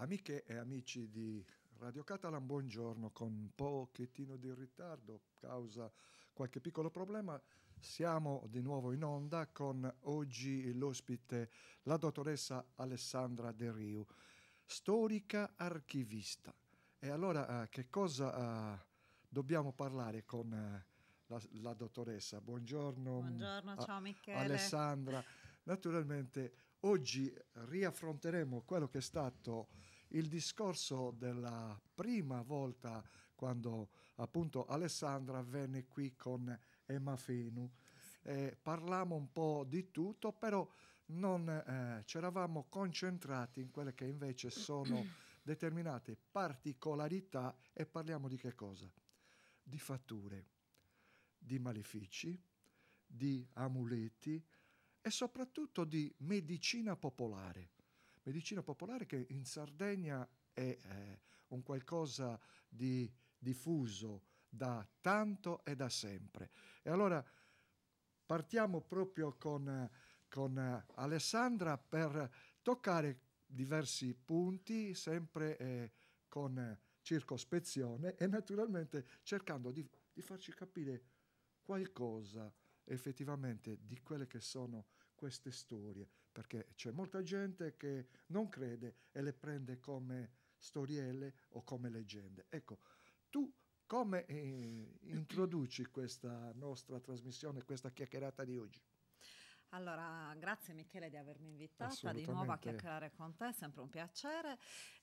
Amiche e amici di Radio Catalan, buongiorno. Con un pochettino di ritardo, causa qualche piccolo problema, siamo di nuovo in onda con oggi l'ospite, la dottoressa Alessandra De Riu, storica archivista. E allora, eh, che cosa eh, dobbiamo parlare con eh, la, la, dottoressa? Buongiorno. Buongiorno, ciao Michele. Alessandra. Naturalmente, oggi riaffronteremo quello che è stato il discorso della prima volta quando appunto Alessandra venne qui con Emma Fenu. Eh, parlammo un po' di tutto, però non eh, ci eravamo concentrati in quelle che invece sono determinate particolarità e parliamo di che cosa? Di fatture, di malefici, di amuleti e soprattutto di medicina popolare medicina popolare che in Sardegna è eh, un qualcosa di diffuso da tanto e da sempre. E allora partiamo proprio con, con Alessandra per toccare diversi punti, sempre eh, con circospezione e naturalmente cercando di, di farci capire qualcosa effettivamente di quelle che sono queste storie, perché c'è molta gente che non crede e le prende come storielle o come leggende. Ecco, tu come eh, introduci questa nostra trasmissione, questa chiacchierata di oggi? Allora, grazie Michele di avermi invitata di nuovo a chiacchierare con te, è sempre un piacere.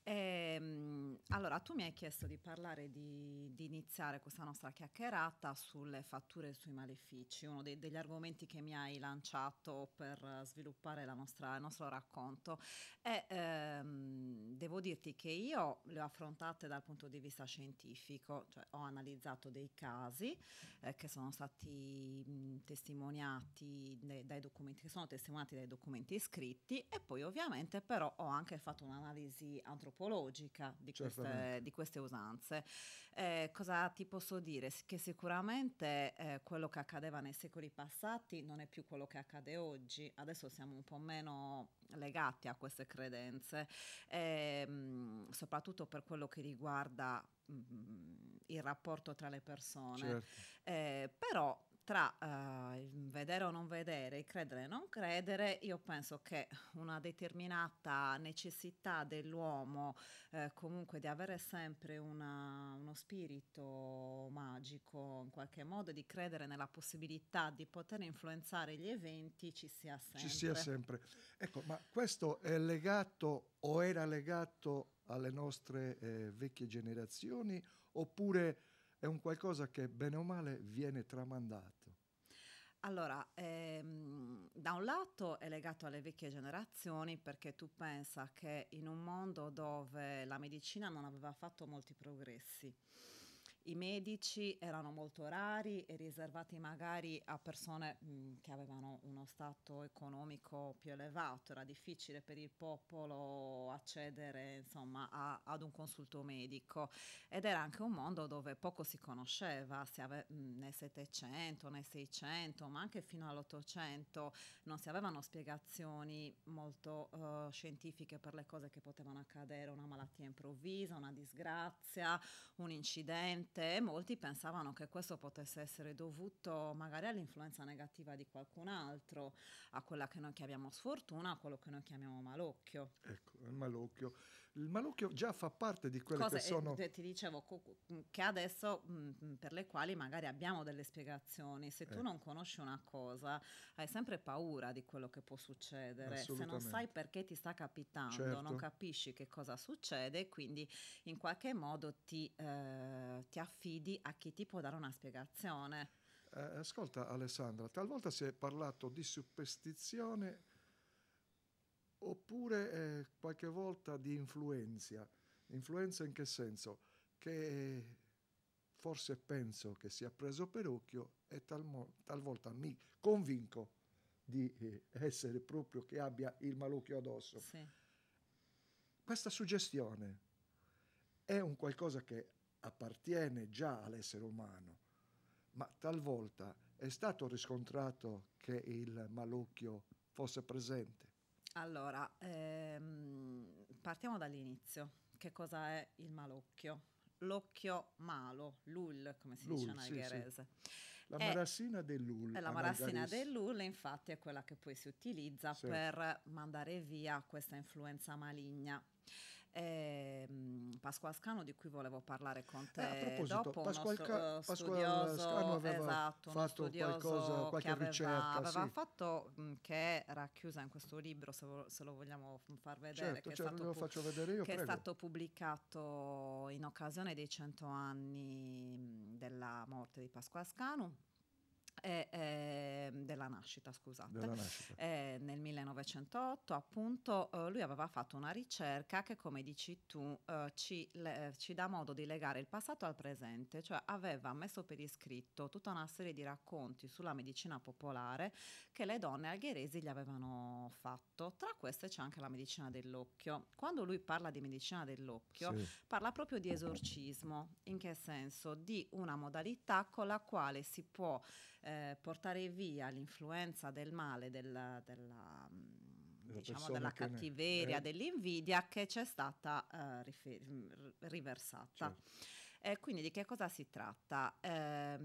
Ehm, allora, tu mi hai chiesto di parlare, di, di, iniziare questa nostra chiacchierata sulle fatture e sui malefici, uno dei, degli argomenti che mi hai lanciato per sviluppare nostra, il nostro racconto. E, ehm, devo dirti che io le ho affrontate dal punto di vista scientifico, cioè ho analizzato dei casi eh, che sono stati mh, testimoniati dai, dai documenti, che sono testimoniati dai documenti scritti e poi ovviamente però ho anche fatto un'analisi antropologica antropologica di, queste, di queste, usanze. Eh, cosa ti posso dire? Che sicuramente eh, quello che accadeva nei secoli passati non è più quello che accade oggi, adesso siamo un po' meno legati a queste credenze, ehm, soprattutto per quello che riguarda mm, il rapporto tra le persone. Certo. Eh, però tra uh, vedere o non vedere, credere o non credere, io penso che una determinata necessità dell'uomo eh, comunque di avere sempre una, uno spirito magico in qualche modo, di credere nella possibilità di poter influenzare gli eventi ci sia sempre. Ci sia sempre. Ecco, ma questo è legato o era legato alle nostre eh, vecchie generazioni oppure è un qualcosa che bene o male viene tramandato? Allora, ehm, da un lato è legato alle vecchie generazioni perché tu pensa che in un mondo dove la medicina non aveva fatto molti progressi, i medici erano molto rari e riservati magari a persone mh, mm, che avevano uno stato economico più elevato, era difficile per il popolo accedere insomma, a, ad un consulto medico ed era anche un mondo dove poco si conosceva, si ave- mh, né 700 né 600 ma anche fino all'Ottocento non si avevano spiegazioni molto uh, scientifiche per le cose che potevano accadere, una malattia improvvisa, una disgrazia, un incidente morte, molti pensavano che questo potesse essere dovuto magari all'influenza negativa di qualcun altro, a quella che noi chiamiamo sfortuna, a quello che noi chiamiamo malocchio. Ecco, il malocchio il malocchio già fa parte di quelle Cose, che sono... Eh, ti dicevo, che adesso mh, per le quali magari abbiamo delle spiegazioni, se tu eh. non conosci una cosa hai sempre paura di quello che può succedere, se non sai perché ti sta capitando, certo. non capisci che cosa succede, quindi in qualche modo ti, eh, ti affidi a chi ti può dare una spiegazione. Eh, ascolta Alessandra, talvolta si è parlato di superstizione oppure eh, qualche volta di influenza. Influenza in che senso? Che eh, forse penso che sia preso per occhio e tal talvolta mi convinco di eh, essere proprio che abbia il malucchio addosso. Sì. Questa suggestione è un qualcosa che appartiene già all'essere umano, ma talvolta è stato riscontrato che il malucchio fosse presente. Allora, ehm, partiamo dall'inizio. Che cosa è il malocchio? L'occhio malo, l'ul, come si l'ul, dice in algherese. Sì, sì. La marassina dell'ul. La marassina dell'ul, infatti, è quella che poi si utilizza sì. per mandare via questa influenza maligna eh, Pasquale Scano di cui volevo parlare con eh, te eh, dopo, Pasqual, nostro, uh, Scano aveva esatto, fatto qualcosa, qualche aveva, ricerca aveva sì. fatto mm, che è racchiusa in questo libro se, vo- se lo vogliamo far vedere certo, che, certo, è, stato pu- vedere io, che è, stato pubblicato in occasione dei 100 anni mm, della morte di Pasquale Scano eh, eh, della nascita, scusate, della nascita. Eh, nel 1908 appunto lui aveva fatto una ricerca che come dici tu eh, ci, le, ci, dà modo di legare il passato al presente, cioè aveva messo per iscritto tutta una serie di racconti sulla medicina popolare che le donne algheresi gli avevano fatto, tra queste c'è anche la medicina dell'occhio. Quando lui parla di medicina dell'occhio sì. parla proprio di esorcismo, in che senso? Di una modalità con la quale si può eh, portare via l'influenza del male, della, mm, della, diciamo, della cattiveria, ne... Eh. dell'invidia che c'è stata eh, rifer- mm, riversata. Certo. Eh, quindi di che cosa si tratta? Eh,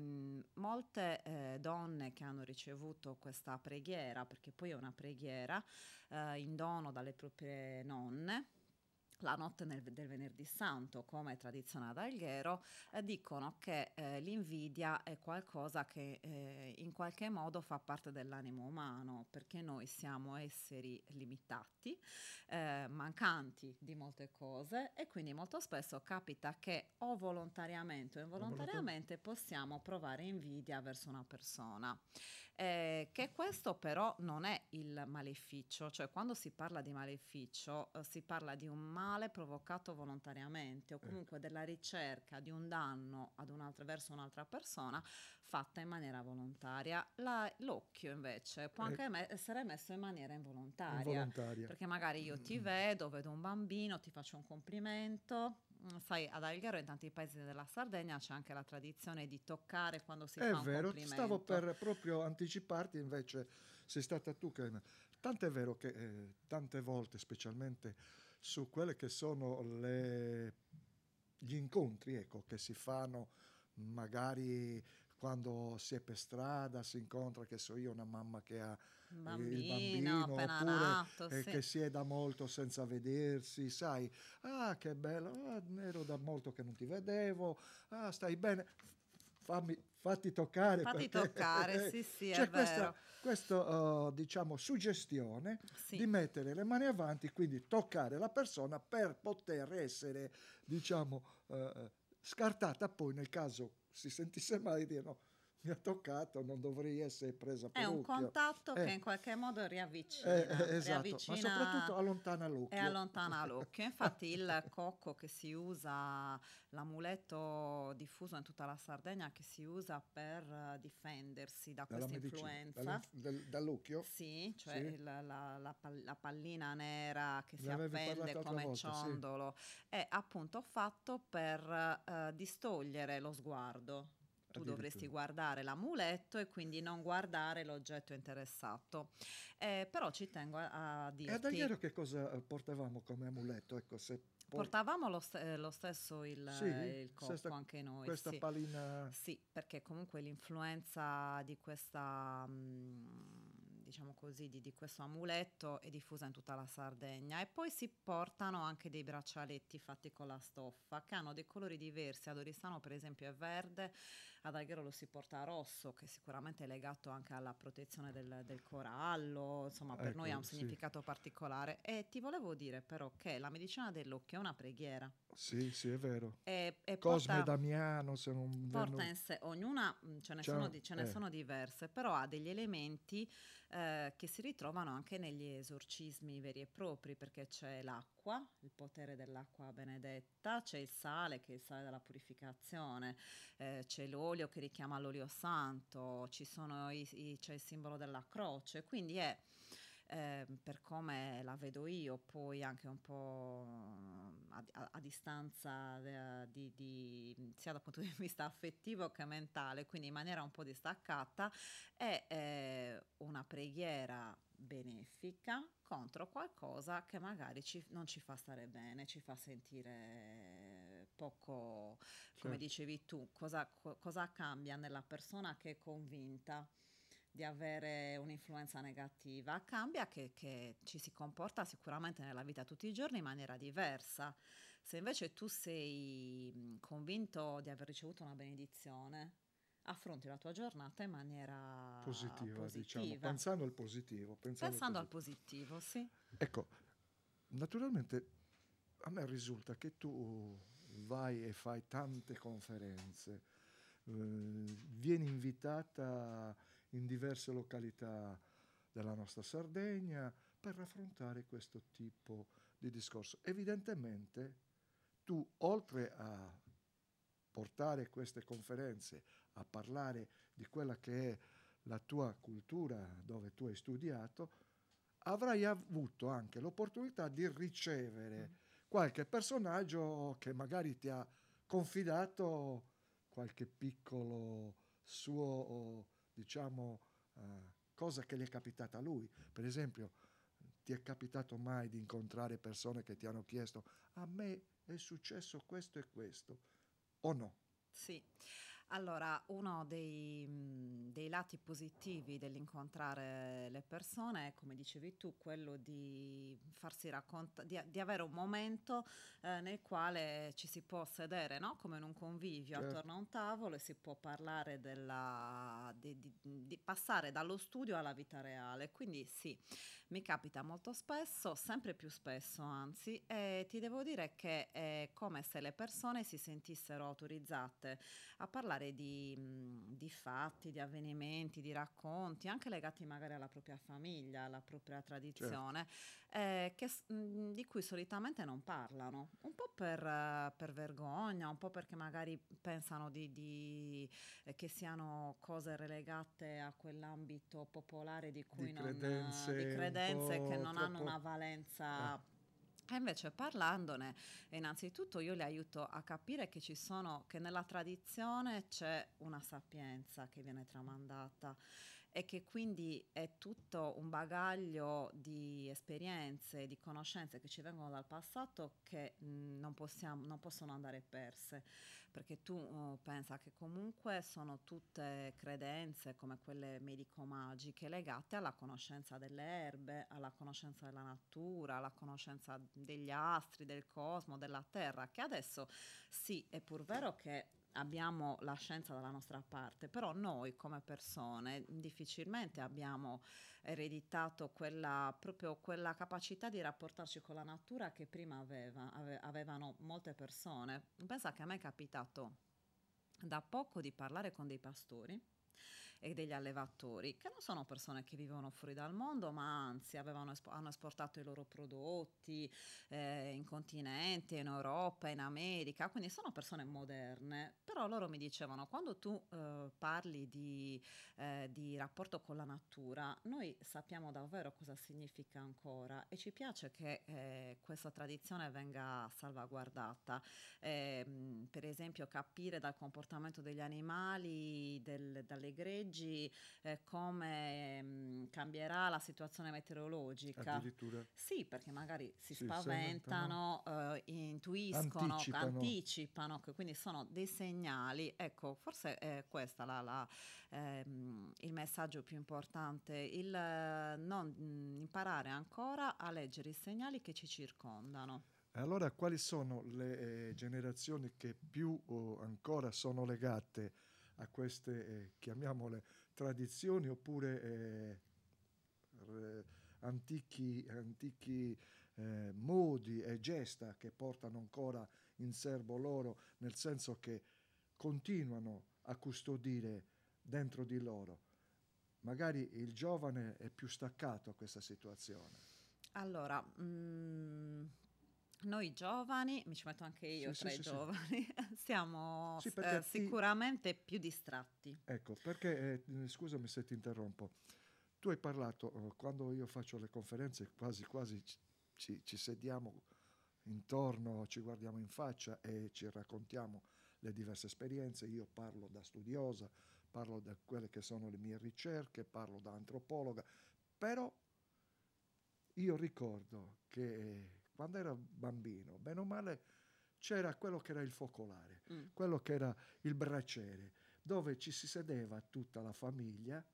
molte eh, donne che hanno ricevuto questa preghiera, perché poi è una preghiera eh, in dono dalle proprie nonne, la notte nel, del venerdì santo, come è tradizionale ad Alghero, eh, dicono che eh, l'invidia è qualcosa che eh, in qualche modo fa parte dell'animo umano, perché noi siamo esseri limitati, eh, mancanti di molte cose e quindi molto spesso capita che o volontariamente o involontariamente possiamo provare invidia verso una persona. Eh, che questo però non è il maleficio, cioè quando si parla di maleficio eh, si parla di un male provocato volontariamente o eh. comunque della ricerca di un danno ad un'altra, verso un'altra persona fatta in maniera volontaria. La, l'occhio invece può anche eh. me- essere messo in maniera involontaria, involontaria, perché magari io ti mm. vedo, vedo un bambino, ti faccio un complimento, Mm, sai, ad Alghero e in tanti paesi della Sardegna c'è anche la tradizione di toccare quando si è fa vero, un È vero, stavo per proprio anticiparti, invece sei stata tu che... Tanto è vero che eh, tante volte, specialmente su quelle che sono le, gli incontri ecco, che si fanno magari quando si è per strada, si incontra, che so io, una mamma che ha bambino, il bambino appena nato, sì. che si è da molto senza vedersi, sai, ah che bello, ah, ero da molto che non ti vedevo, ah stai bene, fammi, fatti toccare. Fatti perché... toccare, sì, sì. C'è cioè questa, uh, diciamo, suggestione sì. di mettere le mani avanti, quindi toccare la persona per poter essere, diciamo, uh, scartata poi nel caso si sentisse male, dire no mi ha toccato, non dovrei essere presa per È un contatto eh. che in qualche modo riavvicina, eh, eh esatto. riavvicina, ma soprattutto allontana l'occhio. E allontana l'occhio. Infatti il cocco che si usa, l'amuleto diffuso in tutta la Sardegna che si usa per difendersi da questa influenza. dall'occhio? Sì, cioè sì. Il, la, la, la, pallina nera che si appende come volta, ciondolo. Sì. È appunto fatto per eh, distogliere lo sguardo tu dovresti guardare l'amuletto e quindi non guardare l'oggetto interessato. Eh, però ci tengo a, a eh, dirti... E ad Agliero che cosa eh, portavamo come amuletto? Ecco, se Portavamo lo, st- eh, lo, stesso il, sì, il cocco sesta, anche noi. Questa sì. palina. Sì, perché comunque l'influenza di questa, mm, diciamo così, di, di, questo amuletto è diffusa in tutta la Sardegna. E poi si portano anche dei braccialetti fatti con la stoffa che hanno dei colori diversi. Ad Oristano, per esempio, è verde, ad Alghero lo si porta rosso, che sicuramente è legato anche alla protezione del, del corallo, insomma per ecco, noi ha un ecco, significato sì. particolare. E ti volevo dire però che la medicina dell'occhio è una preghiera. Sì, sì, è vero. E, e Cosme porta, Damiano, se non... Porta in sé, ognuna, mm, ce ne, sono, ce ne eh. sono, diverse, però ha degli elementi eh, che si ritrovano anche negli esorcismi veri e propri, perché c'è l'acqua, il potere dell'acqua benedetta, c'è il sale, che è il sale della purificazione, eh, c'è l'olio l'olio che richiama l'olio santo, ci sono i, i, c'è il simbolo della croce, quindi è eh, per come la vedo io, poi anche un po' a, a, a distanza de, eh, di, di, sia dal punto di vista affettivo che mentale, quindi in maniera un po' distaccata, è eh, una preghiera benefica contro qualcosa che magari ci, non ci fa stare bene, ci fa sentire poco, come certo. dicevi tu, cosa, cosa cambia nella persona che è convinta di avere un'influenza negativa, cambia che, che, ci si comporta sicuramente nella vita tutti i giorni in maniera diversa. Se invece tu sei convinto di aver ricevuto una benedizione, affronti la tua giornata in maniera positiva, diciamo, positiva. diciamo, pensando al positivo. Pensando, pensando al, positivo. al positivo, sì. Ecco, naturalmente a me risulta che tu vai e fai tante conferenze, eh, vieni invitata in diverse località della nostra Sardegna per affrontare questo tipo di discorso. Evidentemente tu, oltre a portare queste conferenze, a parlare di quella che è la tua cultura dove tu hai studiato, avrai avuto anche l'opportunità di ricevere mm qualche personaggio che magari ti ha confidato qualche piccolo suo, diciamo, eh, cosa che gli è capitata a lui. Per esempio, ti è capitato mai di incontrare persone che ti hanno chiesto a me è successo questo e questo, o no? Sì. Allora, uno dei, dei, lati positivi dell'incontrare le persone è, come dicevi tu, quello di farsi raccontare, di, di, avere un momento eh, nel quale ci si può sedere, no? come in un convivio, certo. attorno a un tavolo e si può parlare della, di, di, di, passare dallo studio alla vita reale. Quindi sì, mi capita molto spesso, sempre più spesso anzi, e ti devo dire che è come se le persone si sentissero autorizzate a parlare parlare di, di, fatti, di avvenimenti, di racconti, anche legati magari alla propria famiglia, alla propria tradizione, certo. eh, che, di cui solitamente non parlano, un po' per, per vergogna, un po' perché magari pensano di, di, eh, che siano cose relegate a quell'ambito popolare di cui non, credenze, di credenze che non hanno una valenza... Eh e invece parlandone, innanzitutto io le aiuto a capire che ci sono, che nella tradizione c'è una sapienza che viene tramandata e che quindi è tutto un bagaglio di esperienze, di conoscenze che ci vengono dal passato che mh, mhmm, non, possiamo, non, possono andare perse, perché tu uh, pensa che comunque sono tutte credenze come quelle medico-magiche legate alla conoscenza delle erbe, alla conoscenza della natura, alla conoscenza degli astri, del cosmo, della terra, che adesso sì, è pur vero che abbiamo la scienza dalla nostra parte, però noi come persone difficilmente abbiamo ereditato quella, proprio quella capacità di rapportarci con la natura che prima aveva, ave, avevano molte persone. Pensa che a me è capitato da poco di parlare con dei pastori e degli allevatori, che non sono persone che vivono fuori dal mondo, ma anzi avevano, hanno esportato i loro prodotti eh, in continente, in Europa, in America, quindi sono persone moderne, però loro mi dicevano quando tu eh, parli di, eh, di rapporto con la natura, noi sappiamo davvero cosa significa ancora e ci piace che eh, questa tradizione venga salvaguardata. Eh, per esempio capire dal comportamento degli animali, del, dalle greggi, leggi eh, come mh, mm, cambierà la situazione meteorologica. Addirittura. Sì, perché magari si sì, spaventano, eh, intuiscono, anticipano. anticipano quindi sono dei segnali. Ecco, forse è eh, questo ehm, il messaggio più importante, il eh, non mh, mm, imparare ancora a leggere i segnali che ci circondano. Allora, quali sono le eh, generazioni che più oh, ancora sono legate a queste, eh, chiamiamole, tradizioni oppure eh, antichi, antichi eh, modi e gesta che portano ancora in serbo loro, nel senso che continuano a custodire dentro di loro. Magari il giovane è più staccato a questa situazione. Allora, mh mm, noi giovani, mi ci metto anche io sì, tra sì, i sì, giovani, siamo eh, ti... sicuramente più distratti. Ecco, perché, eh, scusami se ti interrompo, tu hai parlato, eh, quando io faccio le conferenze quasi quasi ci, ci sediamo intorno, ci guardiamo in faccia e ci raccontiamo le diverse esperienze, io parlo da studiosa, parlo da quelle che sono le mie ricerche, parlo da antropologa, però io ricordo che quando era bambino, bene o male, c'era quello che era il focolare, mm. quello che era il braciere, dove ci si sedeva tutta la famiglia,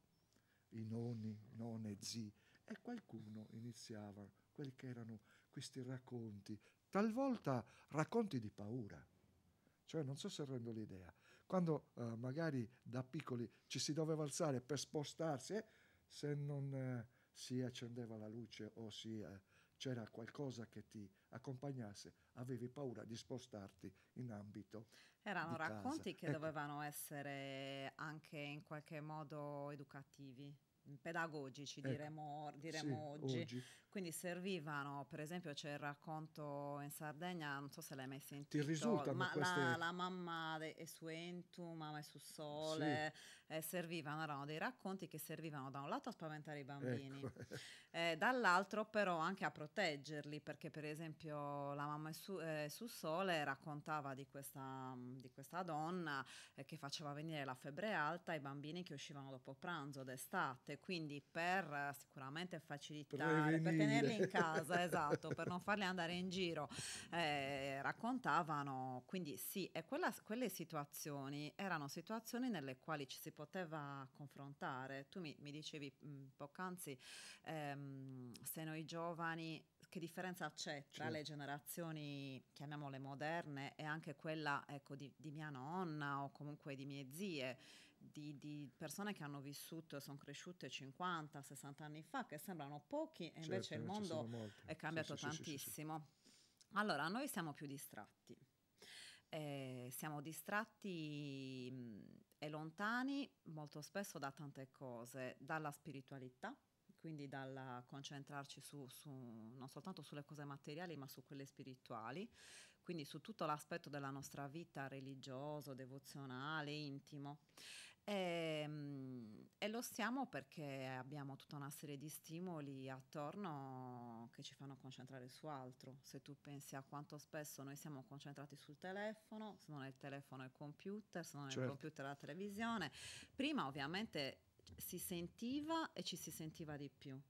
i nonni, nonne, zii, e qualcuno iniziava quelli che erano questi racconti, talvolta racconti di paura. Cioè, non so se rendo l'idea, quando eh, magari da piccoli ci si doveva alzare per spostarsi, eh, se non eh, si accendeva la luce o si eh, c'era qualcosa che ti accompagnasse, avevi paura di spostarti in ambito. Erano racconti che ecco. dovevano essere anche in qualche modo educativi pedagogici ecco, diremo, diremo sì, oggi. oggi. quindi servivano per esempio c'è il racconto in Sardegna non so se l'hai mai sentito ma queste... la, la, mamma de, e su Entu mamma è su Sole sì eh, servivano, erano dei racconti che servivano da un lato a spaventare i bambini, ecco. eh, dall'altro però anche a proteggerli, perché per esempio la mamma su, eh, su Sole raccontava di questa, di questa donna eh, che faceva venire la febbre alta ai bambini che uscivano dopo pranzo d'estate, quindi per eh, sicuramente facilitare, Prevenire. per tenerli in casa, esatto, per non farli andare in giro, eh, raccontavano, quindi sì, e quella, quelle situazioni erano situazioni nelle quali ci si poteva confrontare. Tu mi, mi dicevi poc'anzi, ehm, se noi giovani, che differenza c'è tra sì. le generazioni, chiamiamole moderne, e anche quella ecco, di, di, mia nonna o comunque di mie zie, di, di persone che hanno vissuto e sono cresciute 50, 60 anni fa, che sembrano pochi e certo, invece il mondo è cambiato sì, tantissimo. Sì, allora, noi siamo più distratti eh, siamo distratti mh, mm, e lontani molto spesso da tante cose, dalla spiritualità, quindi dal concentrarci su, su, non soltanto sulle cose materiali ma su quelle spirituali, quindi su tutto l'aspetto della nostra vita religioso, devozionale, intimo. E, ehm, e, lo stiamo perché abbiamo tutta una serie di stimoli attorno che ci fanno concentrare su altro. Se tu pensi a quanto spesso noi siamo concentrati sul telefono, se non è il telefono è il computer, se non è certo. il computer è la televisione. Prima ovviamente si sentiva e ci si sentiva di più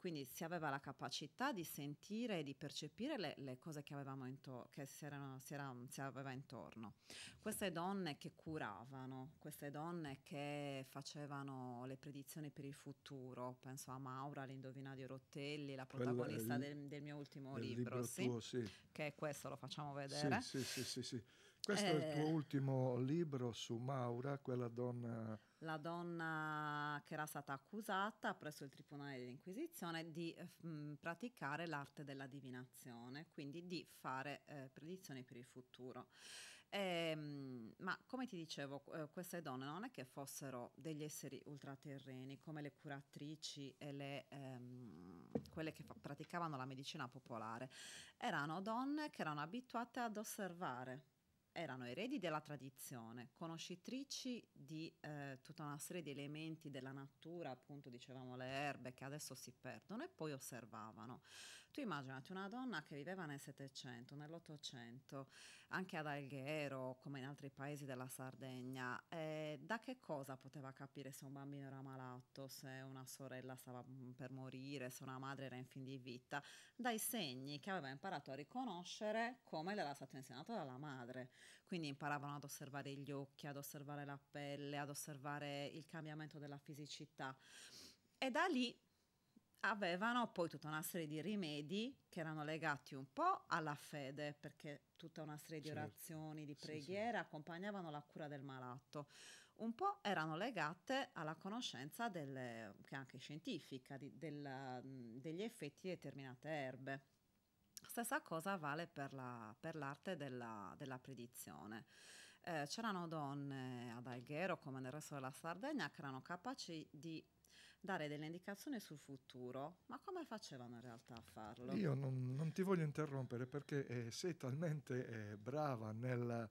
quindi si aveva la capacità di sentire e di percepire le, le cose che, into- che si, erano, si, era, si aveva intorno. Queste donne che curavano, queste donne che facevano le predizioni per il futuro, penso a Maura, l'indovina di Rotelli, la protagonista del, del, mio ultimo libro, libro sì? Tuo, sì. che questo lo facciamo vedere. Sì, sì, sì, sì, sì. Questo eh, è il tuo eh. ultimo libro su Maura, quella donna la donna che era stata accusata presso il Tribunale dell'Inquisizione di mh, eh, mm, praticare l'arte della divinazione, quindi di fare eh, predizioni per il futuro. E, ehm, ma come ti dicevo, eh, queste donne non è che fossero degli esseri ultraterreni, come le curatrici e le, ehm, quelle che fa- praticavano la medicina popolare, erano donne che erano abituate ad osservare erano eredi della tradizione, conoscitrici di eh, tutta una serie di elementi della natura, appunto dicevamo le erbe che adesso si perdono e poi osservavano. Tu immaginati una donna che viveva nel Settecento, nell'Ottocento, anche ad Alghero, come in altri paesi della Sardegna, eh, da che cosa poteva capire se un bambino era malato, se una sorella stava mm, per morire, se una madre era in fin di vita? Dai segni che aveva imparato a riconoscere come le era stato insegnato dalla madre. Quindi imparavano ad osservare gli occhi, ad osservare la pelle, ad osservare il cambiamento della fisicità. E da lì avevano poi tutta una serie di rimedi che erano legati un po' alla fede, perché tutta una serie di certo. orazioni, di preghiere sì, sì. accompagnavano la cura del malato, un po' erano legate alla conoscenza delle, che anche scientifica di, della, degli effetti di determinate erbe. Stessa cosa vale per, la, per l'arte della, della predizione. Eh, c'erano donne ad Alghero, come nel resto della Sardegna, che erano capaci di dare delle indicazioni sul futuro, ma come facevano in realtà a farlo? Io non, non ti voglio interrompere perché eh, sei talmente eh, brava nel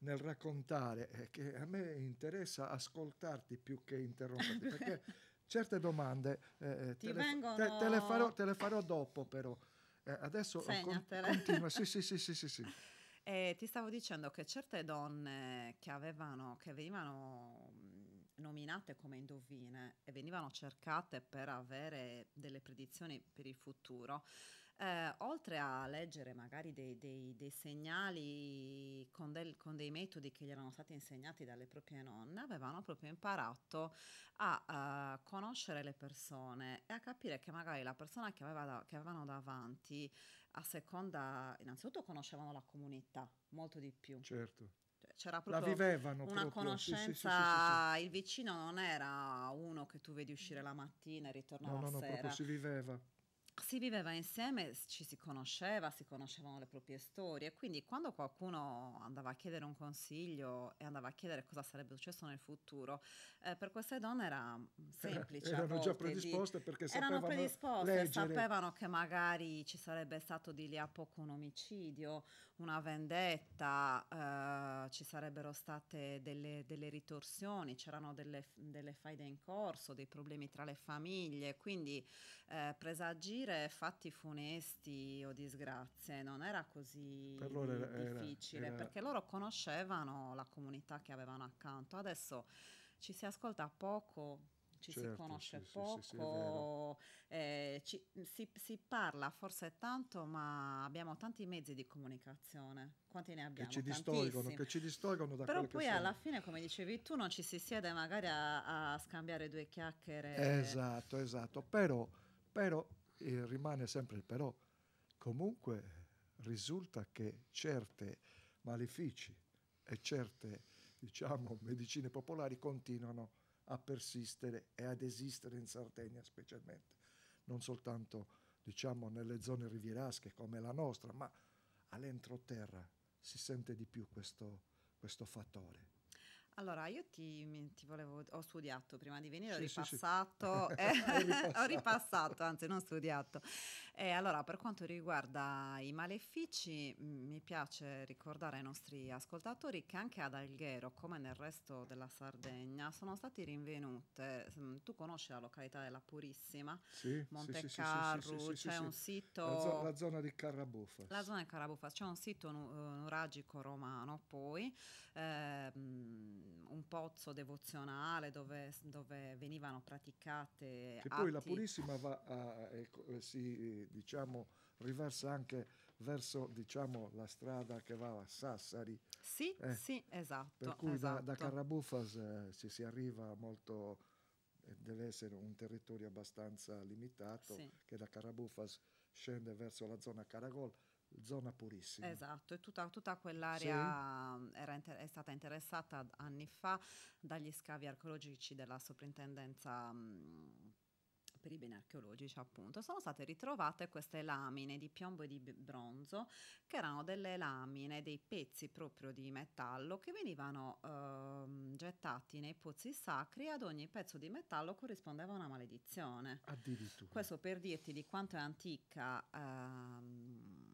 nel raccontare eh, che a me interessa ascoltarti più che interromperti perché certe domande eh, eh te, le, te, te, le farò, te, le, farò, dopo però eh, adesso con, continua sì sì sì sì sì, sì. Eh, ti stavo dicendo che certe donne che, avevano, che venivano nominate come indovine e venivano cercate per avere delle predizioni per il futuro, eh, oltre a leggere magari dei, dei, dei segnali con, del, con, dei metodi che gli erano stati insegnati dalle proprie nonne, avevano proprio imparato a uh, conoscere le persone e a capire che magari la persona che, aveva da, che avevano davanti, a seconda, innanzitutto conoscevano la comunità molto di più. Certo c'era proprio la vivevano una proprio. conoscenza, sì, sì, sì, il vicino non era uno che tu vedi uscire la mattina e ritornare no, no, no, sera. proprio si viveva si viveva insieme, ci si conosceva, si conoscevano le proprie storie, quindi quando qualcuno andava a chiedere un consiglio e andava a chiedere cosa sarebbe successo nel futuro, eh, per queste donne era mm, semplice. Era, erano già predisposte di, perché sapevano Erano predisposte, leggere. sapevano che magari ci sarebbe stato di lì a poco un omicidio, una vendetta, eh, ci sarebbero state delle, delle ritorsioni, c'erano delle, delle faide in corso, dei problemi tra le famiglie, quindi eh, presagire dire fatti funesti o disgrazie, non era così era, difficile, era, era... perché loro conoscevano la comunità che avevano accanto. Adesso ci si ascolta poco, ci certo, si conosce sì, poco, sì, sì, eh, ci, si, si, parla forse tanto, ma abbiamo tanti mezzi di comunicazione. Quanti ne abbiamo? Che ci distolgono, che ci distolgono da Però poi alla sono. fine, come dicevi tu, non ci si siede magari a, a scambiare due chiacchiere. Esatto, esatto. Però, però e rimane sempre il però. Comunque risulta che certi malefici e certe diciamo, medicine popolari continuano a persistere e ad esistere in Sardegna specialmente, non soltanto diciamo, nelle zone rivierasche come la nostra, ma all'entroterra si sente di più questo, questo fattore. Allora, io ti, ti, volevo, ho studiato prima di venire, sì, eh, ho ripassato, sì, sì. Eh, ho ripassato, anzi non studiato, eh, allora, per quanto riguarda i malefici, mi piace ricordare ai nostri ascoltatori che anche ad Alghero, come nel resto della Sardegna, sono stati rinvenute. Mm, tu conosci la località della Purissima? Sì, Montecarru, sì, sì, c'è un sito... La, zo- la, zona di Carrabufas. La zona di Carrabufas, c'è un sito nu- eh, nuragico romano, poi ehm, un pozzo devozionale dove, dove venivano praticate... Che poi la Purissima va a, ecco, eh, si diciamo, riversa anche verso diciamo, la strada che va a Sassari. Sì, eh? sì, esatto. Per cui esatto. da, da esatto. Carrabuffas eh, si, si arriva molto, eh, deve essere un territorio abbastanza limitato, sì. che da Carrabufas scende verso la zona Caragol, zona purissima. Esatto, e tutta, tutta quell'area sì. Mm, inter- è stata interessata anni fa dagli scavi archeologici della soprintendenza mh, mm, per i beni archeologici appunto, sono state ritrovate queste lamine di piombo e di bronzo che erano delle lamine, dei pezzi proprio di metallo che venivano ehm, gettati nei pozzi sacri e ad ogni pezzo di metallo corrispondeva una maledizione. Addirittura. Questo per dirti di quanto è antica... Ehm,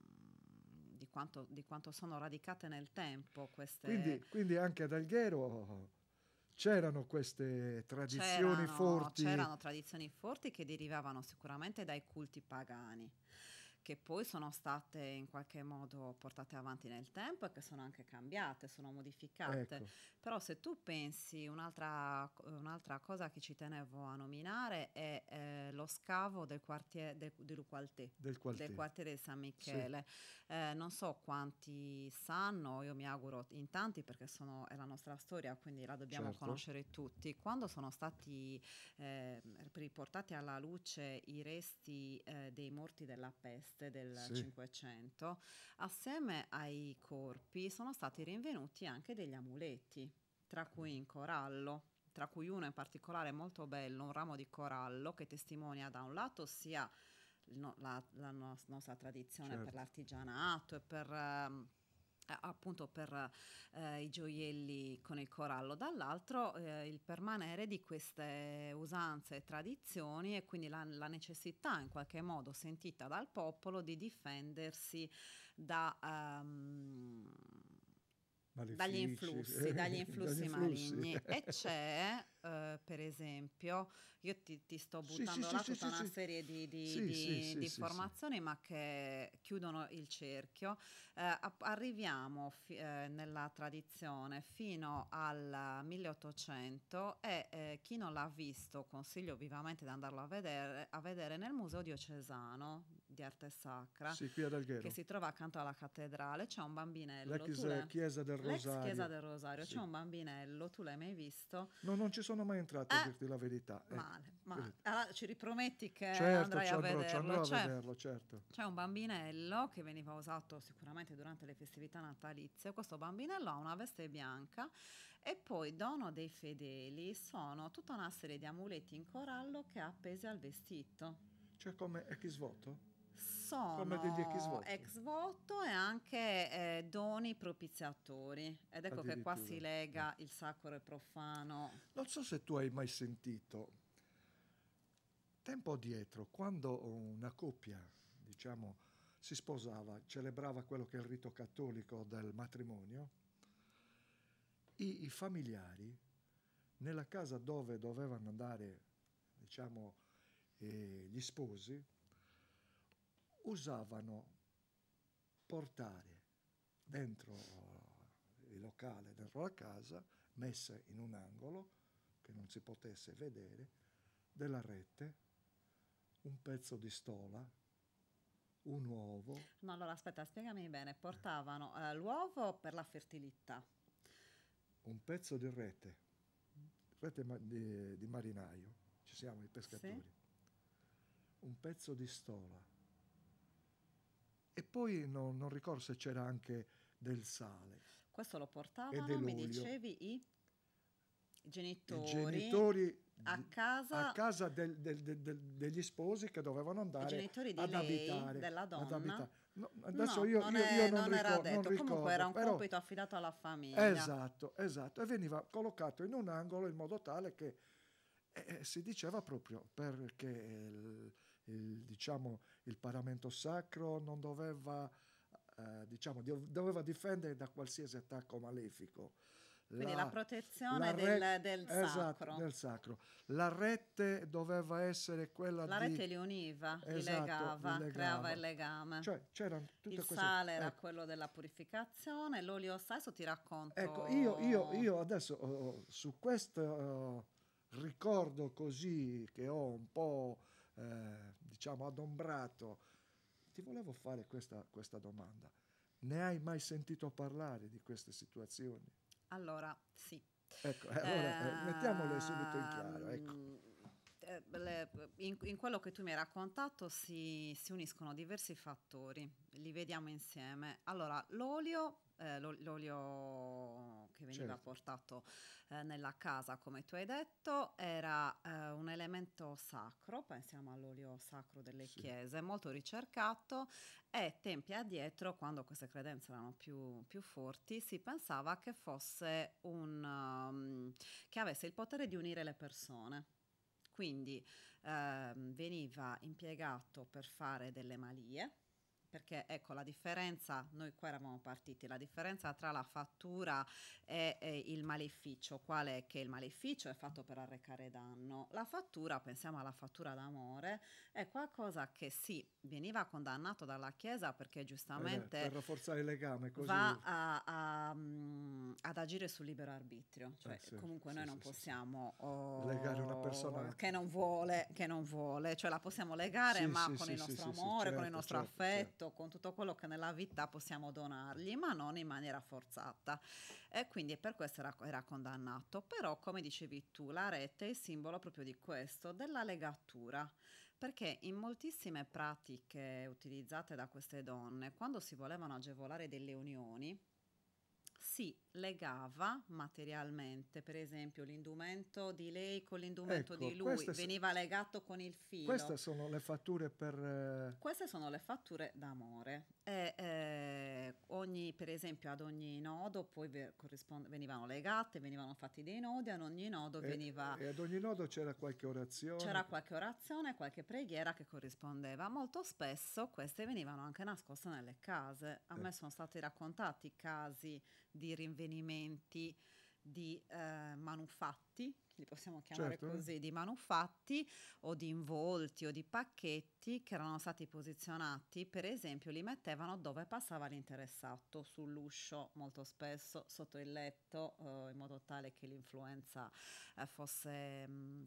di quanto, di quanto, sono radicate nel tempo queste... Quindi, quindi anche ad Alghero c'erano queste tradizioni c'erano, forti. C'erano tradizioni forti che derivavano sicuramente dai culti pagani che poi sono state in qualche modo portate avanti nel tempo e che sono anche cambiate, sono modificate. Ecco. Però se tu pensi, un'altra, un'altra, cosa che ci tenevo a nominare è eh, lo scavo del quartiere del, del, Qualtè, del, Qualtè. del quartiere di San Michele. Sì. Eh, non so quanti sanno, io mi auguro in tanti perché sono, è la nostra storia, quindi la dobbiamo certo. conoscere tutti. Quando sono stati eh, riportati alla luce i resti eh, dei morti della peste, caste del Cinquecento, sì. assieme ai corpi sono stati rinvenuti anche degli amuletti, tra cui in corallo, tra cui uno in particolare molto bello, un ramo di corallo che testimonia da un lato sia la, la, nostra tradizione certo. per l'artigianato e per... Um, eh, appunto per eh, i gioielli con il corallo, dall'altro eh, il permanere di queste usanze e tradizioni e quindi la, la, necessità in qualche modo sentita dal popolo di difendersi da, um, dagli influssi, dagli influssi maligni. E c'è, uh, per esempio, io ti, ti sto buttando sì, là sì, tutta sì, una serie di, di, di, di informazioni, ma che chiudono il cerchio. Uh, arriviamo fi- uh, nella tradizione fino al 1800 e chi non l'ha visto consiglio vivamente di andarlo a vedere, a vedere nel Museo Diocesano di arte sacra sì, che si trova accanto alla cattedrale. C'è un bambinello. La chiesa, chiesa del Rosario. Chiesa del Rosario. Sì. C'è un bambinello, tu l'hai mai visto? No, non ci sono mai entrato eh, a dirti la verità. Eh. Male, male. Allora, ci riprometti che certo, andrai a andrò, vederlo. Andrò a c'è, vederlo certo. c'è un bambinello che veniva usato sicuramente durante le festività natalizie. Questo bambinello ha una veste bianca e poi dono dei fedeli sono tutta una serie di amuleti in corallo che ha appesi al vestito. Cioè come ex voto? sono ex voto e anche eh, doni propiziatori. Ed ecco che qua si lega il sacro e profano. Non so se tu hai mai sentito, tempo addietro, quando una coppia, diciamo, si sposava, celebrava quello che è il rito cattolico del matrimonio, i, i familiari nella casa dove dovevano andare, diciamo, eh, gli sposi, usavano portare dentro eh, il locale, dentro la casa, messa in un angolo che non si potesse vedere, della rete, un pezzo di stola, un uovo. No, allora aspetta, spiegami bene, portavano eh, l'uovo per la fertilità? Un pezzo di rete, rete ma- di, di, marinaio, ci siamo i pescatori, sì? un pezzo di stola, e poi no, non ricordo se c'era anche del sale. Questo lo portavano, mi dicevi, i genitori, I genitori a casa, a casa del, del, del, degli sposi che dovevano andare ad, lei, abitare, ad abitare. No, adesso no, io, non, io, è, io non, non era detto, non ricordo, comunque era un però, compito affidato alla famiglia. Esatto, esatto, e veniva collocato in un angolo in modo tale che eh, si diceva proprio perché... Il, il, diciamo, il paramento sacro non doveva, eh, diciamo, doveva difendere da qualsiasi attacco malefico. La, Quindi la protezione la re- del, del, esatto, sacro. del, sacro. La rete doveva essere quella la di... La rete li univa, esatto, li, legava, li, legava, creava il legame. Cioè, il queste... sale era eh. quello della purificazione, l'olio stesso ti racconto... Ecco, io, io, io adesso oh, oh su questo oh, ricordo così che ho un po'... Eh, diciamo, adombrato. Ti volevo fare questa, questa domanda. Ne hai mai sentito parlare di queste situazioni? Allora, sì. Ecco, allora, eh, eh, mettiamole subito in chiaro. Ehm, ecco. Eh, in, in, quello che tu mi hai raccontato si, si, uniscono diversi fattori, li vediamo insieme. Allora, l'olio, eh, l'olio che veniva certo. portato eh, nella casa, come tu hai detto, era eh, un elemento sacro, pensiamo all'olio sacro delle sì. chiese, molto ricercato e tempi addietro, quando queste credenze erano più, più forti, si pensava che, un, um, che avesse il potere di unire le persone. Quindi ehm, veniva impiegato per fare delle malie, perché ecco la differenza, noi qua eravamo partiti, la differenza tra la fattura e, e il maleficio, qual è che il maleficio è fatto per arrecare danno, la fattura, pensiamo alla fattura d'amore, è qualcosa che sì, veniva condannato dalla Chiesa perché eh, giustamente... Eh, per rafforzare il legame, così... Va a, a, mm, ad agire sul libero arbitrio, eh, cioè eh, sì, comunque sì, noi sì, non possiamo... Oh, legare una persona... Oh, che non vuole, che non vuole, cioè la possiamo legare ma con il nostro amore, certo, con il nostro certo, affetto. Certo affetto, con tutto quello che nella vita possiamo donargli, ma non in maniera forzata. E quindi per questo era, era condannato. Però, come dicevi tu, la rete è il simbolo proprio di questo, della legatura perché in moltissime pratiche utilizzate da queste donne, quando si volevano agevolare delle unioni, si legava materialmente, per esempio l'indumento di lei con l'indumento ecco, di lui, veniva so, legato con il filo. Queste sono le fatture per... Eh, queste sono le fatture d'amore. E, eh, eh, ogni, per esempio ad ogni nodo poi ve- venivano legate, venivano fatti dei nodi, ad ogni nodo e, veniva... E ad ogni nodo c'era qualche orazione? C'era qualche orazione, qualche preghiera che corrispondeva. Molto spesso queste venivano anche nascoste nelle case. A eh. me sono stati raccontati casi di rinvenimenti di eh, manufatti, li possiamo chiamare certo. così, di manufatti o di involti o di pacchetti che erano stati posizionati, per esempio li mettevano dove passava l'interessato, sull'uscio molto spesso, sotto il letto, eh, in modo tale che l'influenza eh, fosse... Mh, mm,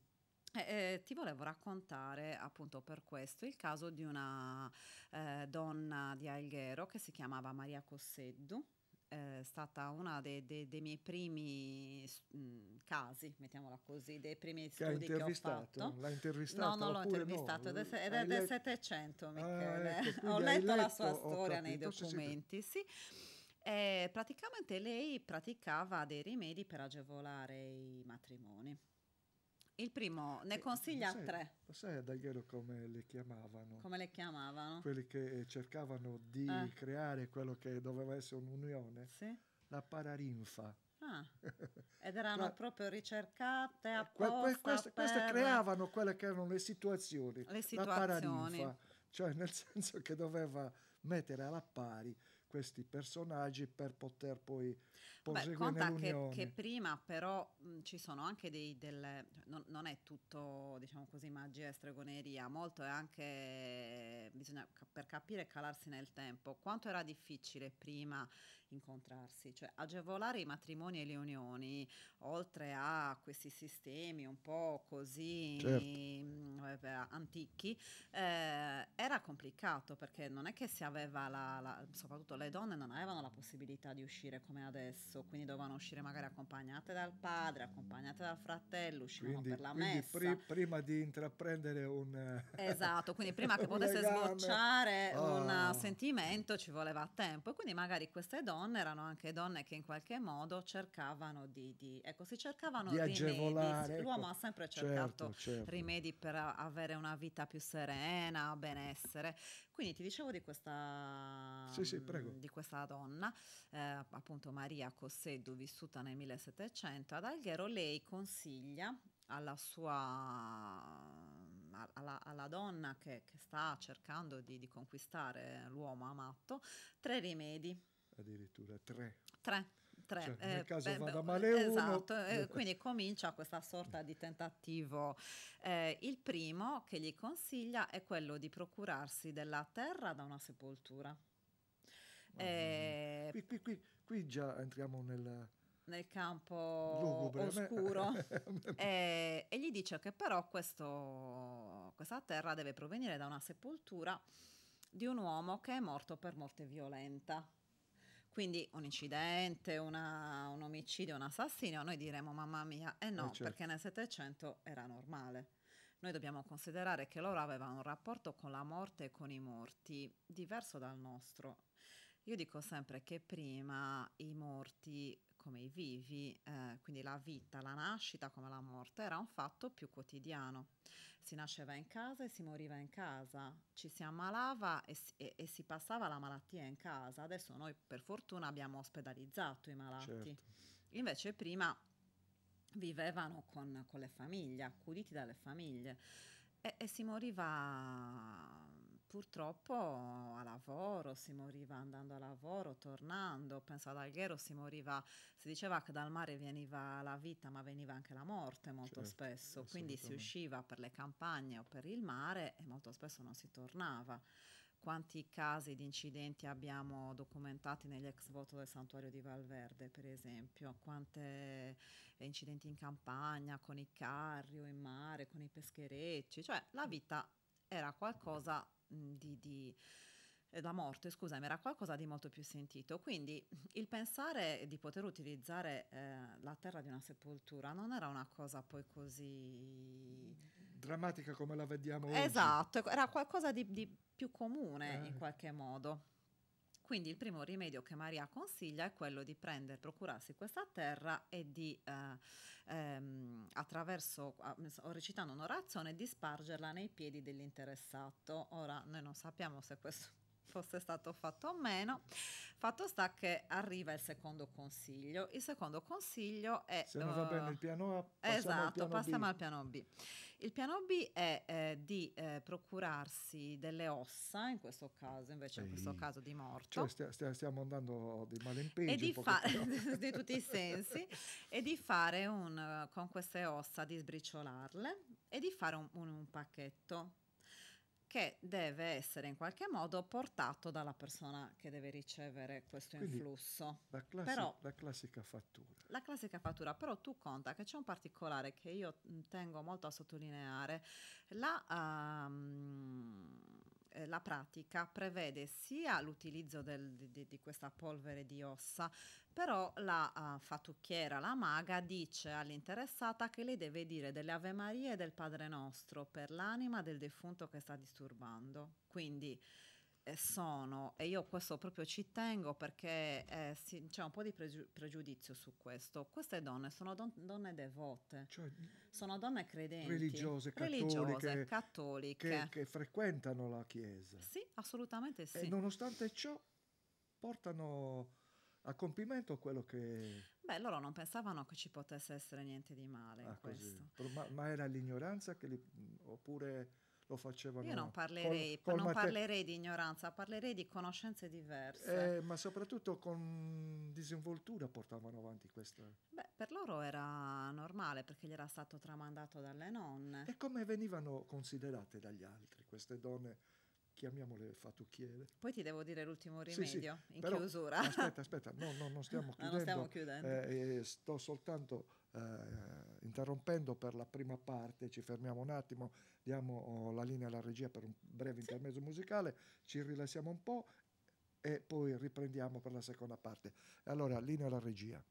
eh, eh, ti volevo raccontare appunto per questo il caso di una eh, donna di Alghero che si chiamava Maria Cosseddu è stata uno dei, dei, dei, miei primi mh, casi, mettiamola così, dei primi che studi che ho fatto. L'ha intervistato? No, non l'ho intervistato, no. ed è, del let... 700 ah, Michele. Ah, ecco, ho letto, letto, la sua storia nei documenti, sì. sì. praticamente lei praticava dei rimedi per agevolare i matrimoni. Il primo ne consiglia sai, tre. Lo sai ad Aguero come le chiamavano? Come le chiamavano? Quelli che eh, cercavano di eh. creare quello che doveva essere un'unione. Sì. La pararinfa. Ah, ed erano Ma, proprio ricercate eh, apposta que, que, queste, per... queste, creavano quelle che erano le situazioni. Le situazioni. La pararinfa. Cioè nel senso che doveva mettere alla pari questi personaggi per poter poi proseguire Beh, conta che, che, prima però mh, ci sono anche dei, delle... Non, non, è tutto, diciamo così, magia e stregoneria, molto è anche... bisogna per capire calarsi nel tempo. Quanto era difficile prima incontrarsi, cioè agevolare i matrimoni e le unioni, oltre a questi sistemi un po' così certo. Mm, antichi, eh, era complicato perché non è che si aveva la, la, soprattutto le donne non avevano la possibilità di uscire come adesso, quindi dovevano uscire magari accompagnate dal padre, accompagnate dal fratello, uscivano quindi, per la messa. Pri- prima di intraprendere un... Eh, esatto, quindi prima che potesse legame. sbocciare oh. un ah. sentimento ci voleva tempo e quindi magari queste donne donne erano anche donne che in qualche modo cercavano di, di ecco, si cercavano di rimedi. Ecco. L'uomo ecco, ha sempre certo, cercato certo, certo. rimedi per avere una vita più serena, benessere. Quindi ti dicevo di questa, sì, sì, mm, di questa donna, eh, appunto Maria Cosseddu, vissuta nel 1700 ad Alghero, lei consiglia alla sua alla, alla donna che, che, sta cercando di, di conquistare l'uomo amato tre rimedi addirittura tre. Tre. Tre. Cioè, eh, nel caso beh, vada male uno. Esatto, eh, quindi comincia questa sorta di tentativo. Eh, il primo che gli consiglia è quello di procurarsi della terra da una sepoltura. Eh, qui, qui, qui, qui, già entriamo nella, nel campo oscuro e, eh, e, gli dice che però questo, questa terra deve provenire da una sepoltura di un uomo che è morto per morte violenta. Quindi un incidente, una, un omicidio, un assassino, noi diremo mamma mia, e eh no, eh certo. perché nel Settecento era normale. Noi dobbiamo considerare che loro avevano un rapporto con la morte e con i morti diverso dal nostro. Io dico sempre che prima i morti come i vivi, eh, quindi la vita, la nascita come la morte, era un fatto più quotidiano. Si nasceva in casa e si moriva in casa, ci si ammalava e si, e, e si passava la malattia in casa. Adesso noi per fortuna abbiamo ospedalizzato i malati. Certo. Invece prima vivevano con, con, le famiglie, accuditi dalle famiglie e, e si moriva purtroppo a lavoro si moriva andando a lavoro, tornando, penso ad Alghero si moriva, si diceva che dal mare veniva la vita ma veniva anche la morte molto certo, spesso, quindi si usciva per le campagne o per il mare e molto spesso non si tornava quanti casi di incidenti abbiamo documentati negli ex voto del santuario di Valverde, per esempio, quanti incidenti in campagna, con i carri o in mare, con i pescherecci, cioè la vita era qualcosa di, di eh, la morte, scusami, era qualcosa di molto più sentito. Quindi il pensare di poter utilizzare eh, la terra di una sepoltura non era una cosa poi così drammatica come la vediamo esatto, oggi. Esatto, era qualcosa di, di più comune eh. in qualche modo. Quindi il primo rimedio che Maria consiglia è quello di prendere, procurarsi questa terra e di, eh, ehm, attraverso, ah, recitando un'orazione, di spargerla nei piedi dell'interessato. Ora, noi non sappiamo se questo fosse stato fatto o meno. Fatto sta che arriva il secondo consiglio. Il secondo consiglio è... Se non va eh, bene il piano A, passiamo esatto, al piano passiamo B. al piano B. Il piano B è eh, di eh, procurarsi delle ossa, in questo caso, invece Ehi. in questo caso di morto. Cioè stia, stia, stiamo andando di male in peggio. E di fare, di tutti i sensi, e di fare un, con queste ossa, di sbriciolarle e di fare un, un, un pacchetto che deve essere in qualche modo portato dalla persona che deve ricevere questo Quindi influsso. La, classi- però, la classica fattura. La classica fattura, però tu conta che c'è un particolare che io tengo molto a sottolineare, la, um, eh, la pratica prevede sia l'utilizzo del, di, di, questa polvere di ossa, però la uh, fattucchiera, la maga, dice all'interessata che lei deve dire delle Ave Marie e del Padre Nostro per l'anima del defunto che sta disturbando. Quindi sono, e io questo proprio ci tengo perché eh, si, c'è un po' di pregiu- pregiudizio su questo, queste donne sono don- donne devote, cioè, sono donne credenti, religiose, cattoliche, religiose, cattoliche. Che, che, frequentano la Chiesa. Sì, assolutamente sì. E nonostante ciò portano a compimento quello che... Beh, loro non pensavano che ci potesse essere niente di male ah, in questo. ma, ma, era l'ignoranza che li, oppure lo facevano. Io non parlerei, col, col non mate- parlerei di ignoranza, parlerei di conoscenze diverse. Eh, ma soprattutto con disinvoltura portavano avanti questa. Beh, per loro era normale perché gli era stato tramandato dalle nonne. E come venivano considerate dagli altri queste donne? chiamiamole fatucchiere. Poi ti devo dire l'ultimo rimedio sì, sì, in però, chiusura. Aspetta, aspetta, no, no, non stiamo chiudendo. non stiamo chiudendo. Eh, sto soltanto eh, interrompendo per la prima parte, ci fermiamo un attimo, diamo oh, la linea alla regia per un breve intermezzo sì. musicale, ci rilassiamo un po' e poi riprendiamo per la seconda parte. Allora, linea alla regia.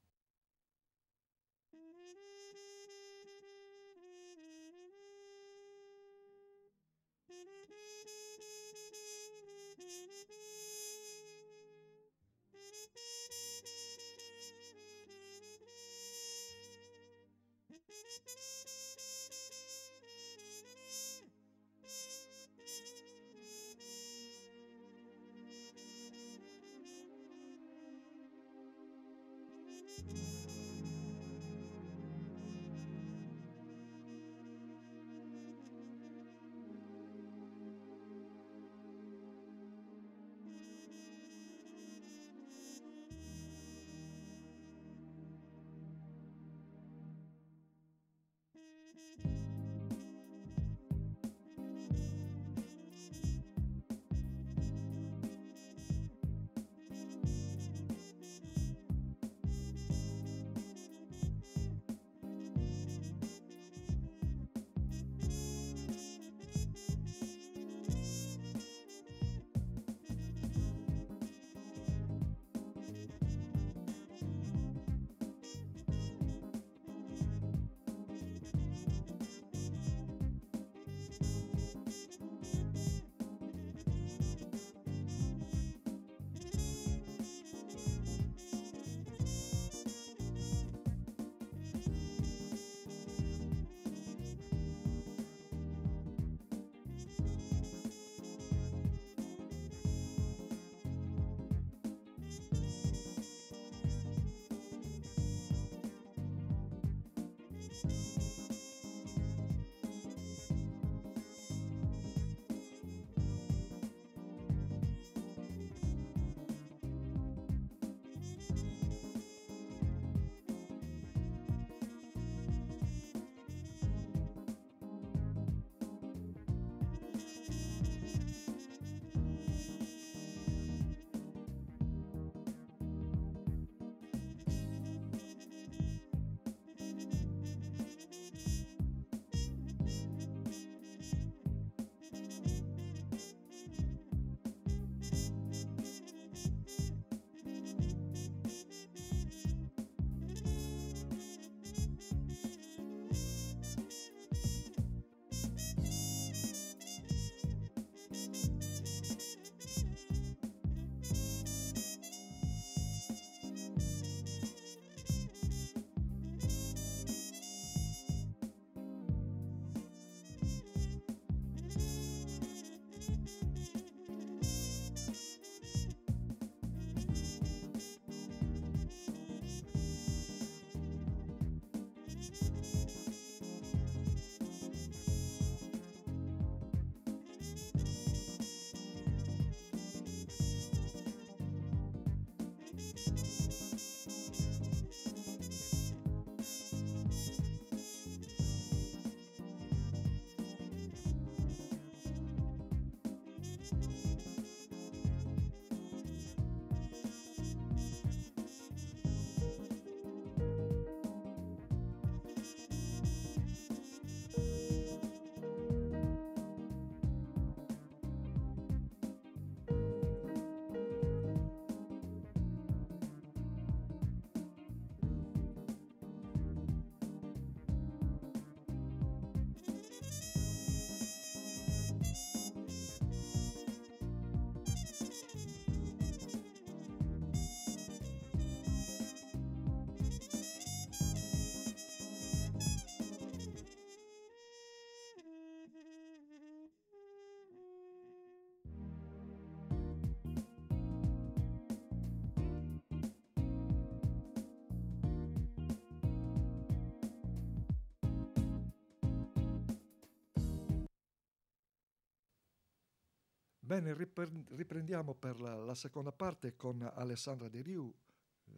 Bene, riprendiamo per la, la, seconda parte con Alessandra De Riu,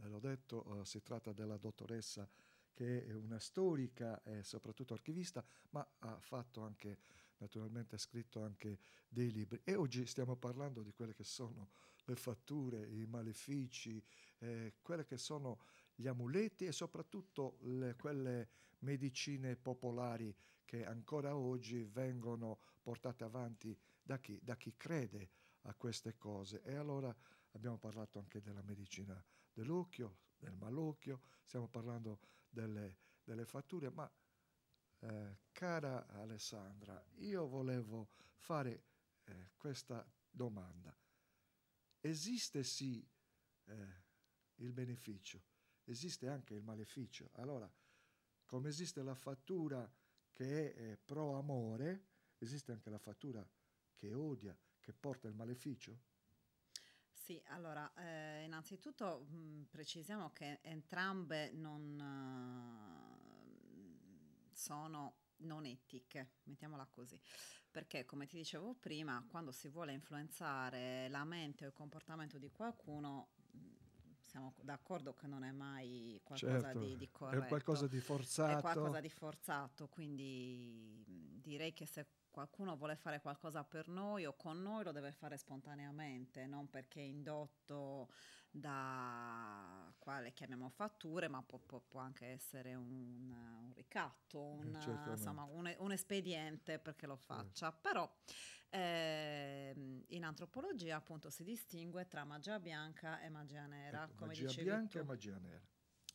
eh, l'ho detto, eh, si tratta della dottoressa che è una storica e soprattutto archivista, ma ha fatto anche, naturalmente ha scritto anche dei libri. E oggi stiamo parlando di quelle che sono le fatture, i malefici, eh, quelle che sono gli amuleti e soprattutto le, quelle medicine popolari che ancora oggi vengono portate avanti da chi, da chi crede a queste cose. E allora abbiamo parlato anche della medicina dell'occhio, del malocchio, stiamo parlando delle, delle fatture, ma eh, cara Alessandra, io volevo fare eh, questa domanda. Esiste sì eh, il beneficio, esiste anche il maleficio. Allora, come esiste la fattura che è eh, pro amore, esiste anche la fattura che odia, che porta il maleficio? Sì, allora, eh, innanzitutto mh, mm, precisiamo che entrambe non uh, sono non etiche, mettiamola così, perché come ti dicevo prima, quando si vuole influenzare la mente o il comportamento di qualcuno, mm, siamo d'accordo che non è mai qualcosa certo, di, di corretto. È qualcosa di forzato. È qualcosa di forzato, quindi mm, direi che se qualcuno vuole fare qualcosa per noi o con noi lo deve fare spontaneamente, non perché è indotto da quale chiamiamo fatture, ma può, può, può anche essere un, un ricatto, eh, un, insomma, un, un, espediente perché lo certo. faccia. Sì. Però eh, in antropologia appunto si distingue tra magia bianca e magia nera. Ecco, come magia bianca tu. e magia nera.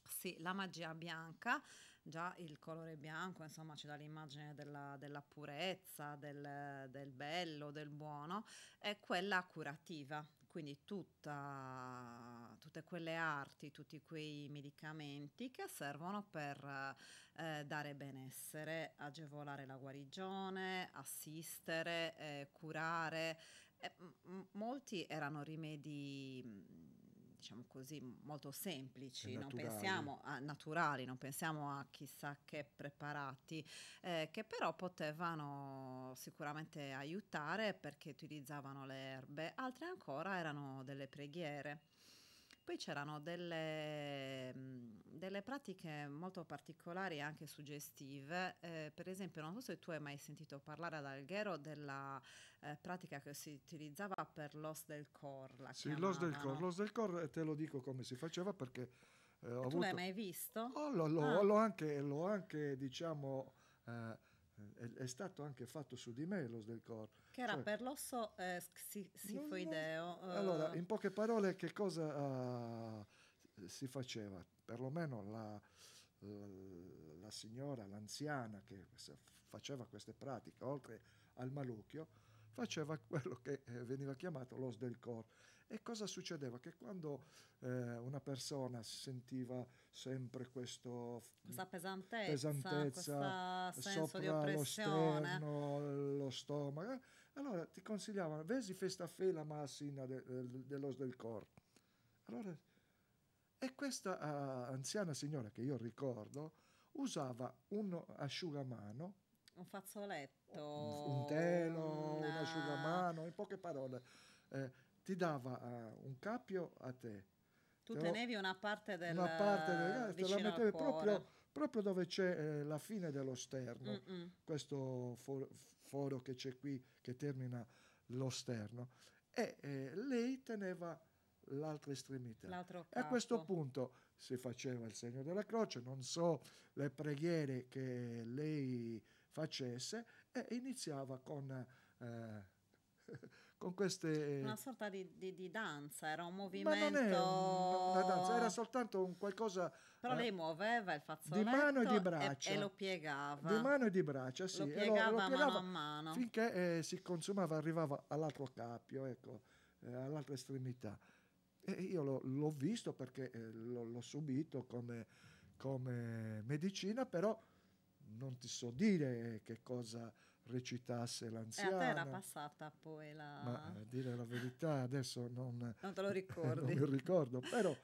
Sì, la magia bianca già il colore bianco, insomma, ci dà l'immagine della, della purezza, del, del bello, del buono, è quella curativa, quindi tutta, tutte quelle arti, tutti quei medicamenti che servono per eh, dare benessere, agevolare la guarigione, assistere, eh, curare. Eh, m- molti erano rimedi diciamo così, molto semplici, non pensiamo a naturali, non pensiamo a chissà che preparati, eh, che però potevano sicuramente aiutare perché utilizzavano le erbe, altre ancora erano delle preghiere. Poi c'erano delle, delle pratiche molto particolari e anche suggestive, eh, per esempio non so se tu hai mai sentito parlare ad Alghero della eh, pratica che si utilizzava per l'os del cor. La sì, l'os del cor, l'os del cor eh, te lo dico come si faceva perché... Eh, ho tu avuto... l'hai mai visto? Oh, l'ho, l'ho, ah. l'ho, anche, l'ho anche, diciamo... Eh, è, stato anche fatto su di me l'os del cor. Che era cioè, per l'osso eh, sifoideo. Non... Eh, eh. Allora, in poche parole, che cosa uh, si faceva? Perlomeno la, la, la, signora, l'anziana che faceva queste pratiche, oltre al malucchio, faceva quello che veniva chiamato l'os del cor. E cosa succedeva? Che quando eh, una persona si sentiva sempre questo, questa pesantezza, pesantezza sopra di oppressione, lo stomaco, eh, allora ti consigliavano, vesi festa fe la massina de, de, dell'os del corpo. Allora, e questa uh, anziana signora che io ricordo usava un asciugamano un fazzoletto, un, un telo, una... un asciugamano, in poche parole. Eh, ti dava uh, un cappio a te. Tu te tenevi lo, una parte del una parte del gas, te la mettevi proprio, proprio, dove c'è eh, la fine dello sterno, Mm-mm. questo for, foro che c'è qui che termina lo sterno, e eh, lei teneva l'altra estremità. E a questo punto si faceva il segno della croce, non so le preghiere che lei facesse, e iniziava con eh, con queste... Eh, una sorta di, di, di danza, era un movimento... Ma una danza, era soltanto un qualcosa... Però eh, lei muoveva il fazzoletto di mano e di braccia. E, e lo piegava. Di mano e di braccia, sì. Lo piegava, lo, lo piegava mano a mano. Finché eh, si consumava, arrivava all'altro cappio, ecco, eh, all'altra estremità. E io lo, l'ho visto perché eh, l'ho subito come, come medicina, però non ti so dire che cosa recitasse l'anziano. Eh, e a te era passata poi la... Ma a eh, dire la verità adesso non... non te lo ricordi. non mi ricordo, però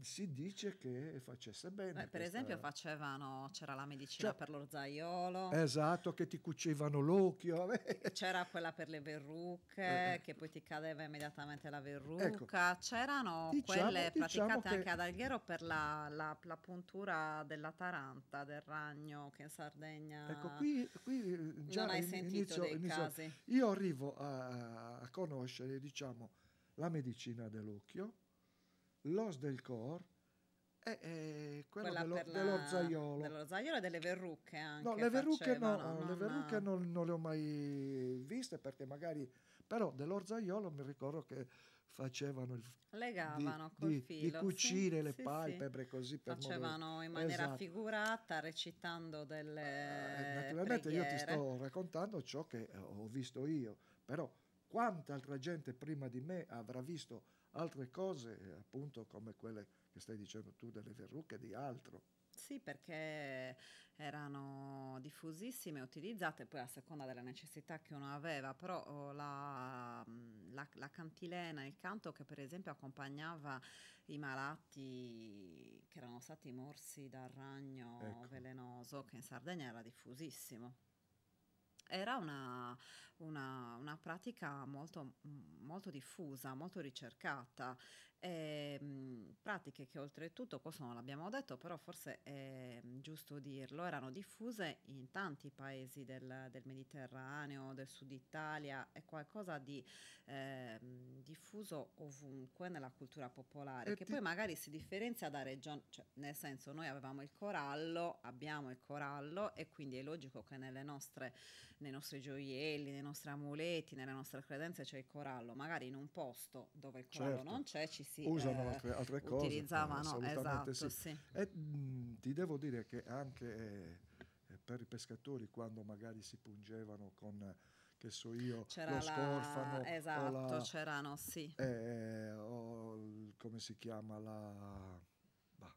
si dice che facesse bene. Beh, per questa... esempio facevano, c'era la medicina cioè, per l'orzaiolo. Esatto, che ti cucivano l'occhio. C'era quella per le verruche, eh, eh. che poi ti cadeva immediatamente la verruca. Ecco. C'erano diciamo, quelle diciamo praticate diciamo che... anche ad Alghero per la, la, la, puntura della taranta, del ragno, che in Sardegna... Ecco, qui, qui già non hai sentito inizio, dei inizio. casi. Io arrivo a, a conoscere, diciamo, la medicina dell'occhio l'os del cor è, è quello dello, la, dello, zaiolo. Dello zaiolo e delle verrucche anche. No, le verrucche, no, no, no, le verruche non, non, le ho mai viste perché magari... Però dell'orzaiolo mi ricordo che facevano il legavano di, col di, filo di cucire sì, le sì, palpebre sì. così per facevano morire. in maniera esatto. figurata recitando delle eh, eh naturalmente preghiere. io ti sto raccontando ciò che ho visto io però quanta altra gente prima di me avrà visto altre cose, appunto come quelle che stai dicendo tu delle verruche di altro. Sì, perché erano diffusissime, utilizzate poi a seconda della necessità che uno aveva, però oh, la, la, la, cantilena, il canto che per esempio accompagnava i malati che erano stati morsi dal ragno ecco. velenoso, che in Sardegna era diffusissimo era una, una, una pratica molto, molto, diffusa, molto ricercata. Eh, pratiche che oltretutto, questo non l'abbiamo detto, però forse è giusto dirlo, erano diffuse in tanti paesi del, del Mediterraneo, del sud Italia, è qualcosa di eh, diffuso ovunque nella cultura popolare, e che ti... poi magari si differenzia da regione, cioè, nel senso noi avevamo il corallo, abbiamo il corallo e quindi è logico che nostre, nei nostri gioielli, nei nostri amuleti, nelle nostre credenze c'è il corallo, magari in un posto dove il corallo certo. non c'è ci si usano eh, altre, altre cose. Utilizzavano, esatto. Sì. Sì. E, mh, ti devo dire che anche eh, eh, per i pescatori, quando magari si pungevano con che so io, c'era lo scorfano. La, esatto, la, c'erano, sì. Eh, eh o, come si chiama la... Bah,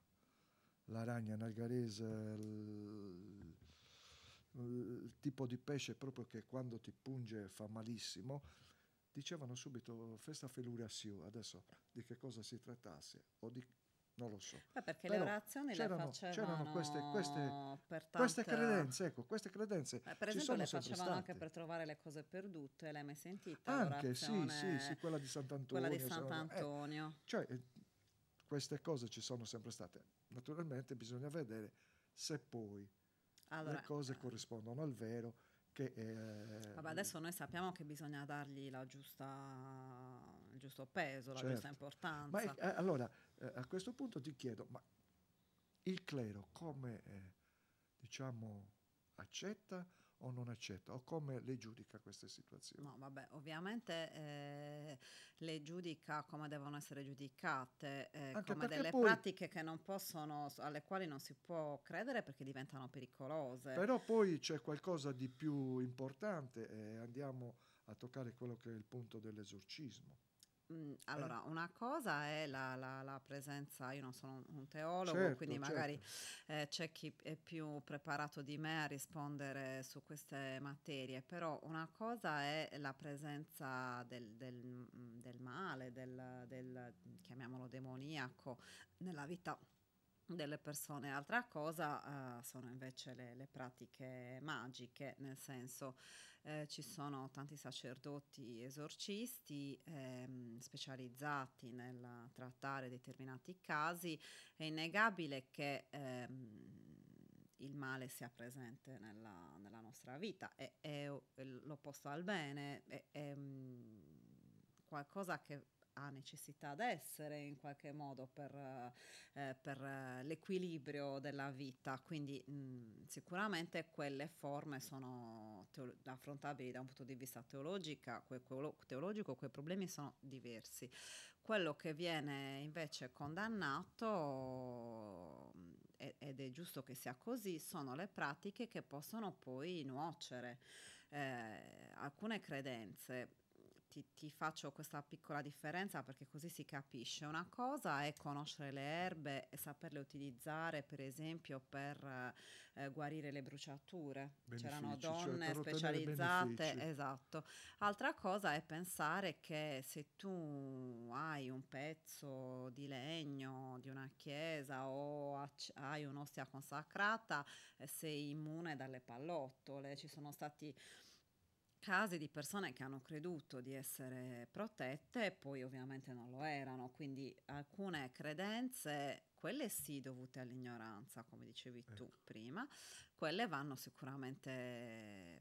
la ragna nargarese, il, il tipo di pesce proprio che quando ti punge fa malissimo dicevano subito festa felurassiu, adesso di che cosa si trattasse o di non lo so. Ma perché Però le orazioni le facevano c'erano queste, queste, tante... queste credenze, ecco, queste credenze. Beh, per esempio le facevano anche per trovare le cose perdute, l'hai mai sentita? Anche, sì, sì, sì, quella di Sant'Antonio. Quella di eh, Sant'Antonio. Cioè, eh, cioè, queste cose ci sono sempre state. Naturalmente bisogna vedere se poi allora, le cose corrispondono al vero che... Eh, Vabbè, adesso noi sappiamo che bisogna dargli giusta, il giusto peso, la certo. giusta importanza. Ma eh, allora, eh, a questo punto ti chiedo, ma il clero come, eh, diciamo, accetta o non accetta o come le giudica queste situazioni? No, vabbè, ovviamente eh, le giudica come devono essere giudicate, eh, come delle poi, pratiche possono, alle quali non si può credere perché diventano pericolose. Però poi c'è qualcosa di più importante e eh, andiamo a toccare quello che è il punto dell'esorcismo. Eh. Allora, una cosa è la, la, la, presenza, io non sono un teologo, certo, quindi certo. magari certo. eh, c'è chi è più preparato di me a rispondere su queste materie, però una cosa è la presenza del, del, del male, del, del, chiamiamolo demoniaco, nella vita delle persone. Altra cosa uh, sono invece le, le, pratiche magiche, nel senso eh, ci sono tanti sacerdoti esorcisti ehm, specializzati nel trattare determinati casi, è innegabile che ehm, il male sia presente nella, nella nostra vita, è, è l'opposto al bene, è, è mm, qualcosa che ha necessità d'essere in qualche modo per, eh, eh per eh, l'equilibrio della vita, quindi mh, mm, sicuramente quelle forme sono teolo- affrontabili da un punto di vista teologica, que- teologico, quei problemi sono diversi. Quello che viene invece condannato, mm, ed è giusto che sia così, sono le pratiche che possono poi nuocere. Eh, alcune credenze ti, ti, faccio questa piccola differenza perché così si capisce. Una cosa è conoscere le erbe e saperle utilizzare, per esempio, per eh, guarire le bruciature. Benefici, C'erano cioè, donne cioè specializzate, esatto. Altra cosa è pensare che se tu hai un pezzo di legno di una chiesa o hai un'ostia consacrata, eh, sei immune dalle pallottole. Ci sono stati casi di persone che hanno creduto di essere protette e poi ovviamente non lo erano, quindi alcune credenze, quelle sì dovute all'ignoranza, come dicevi ecco. tu prima, quelle vanno sicuramente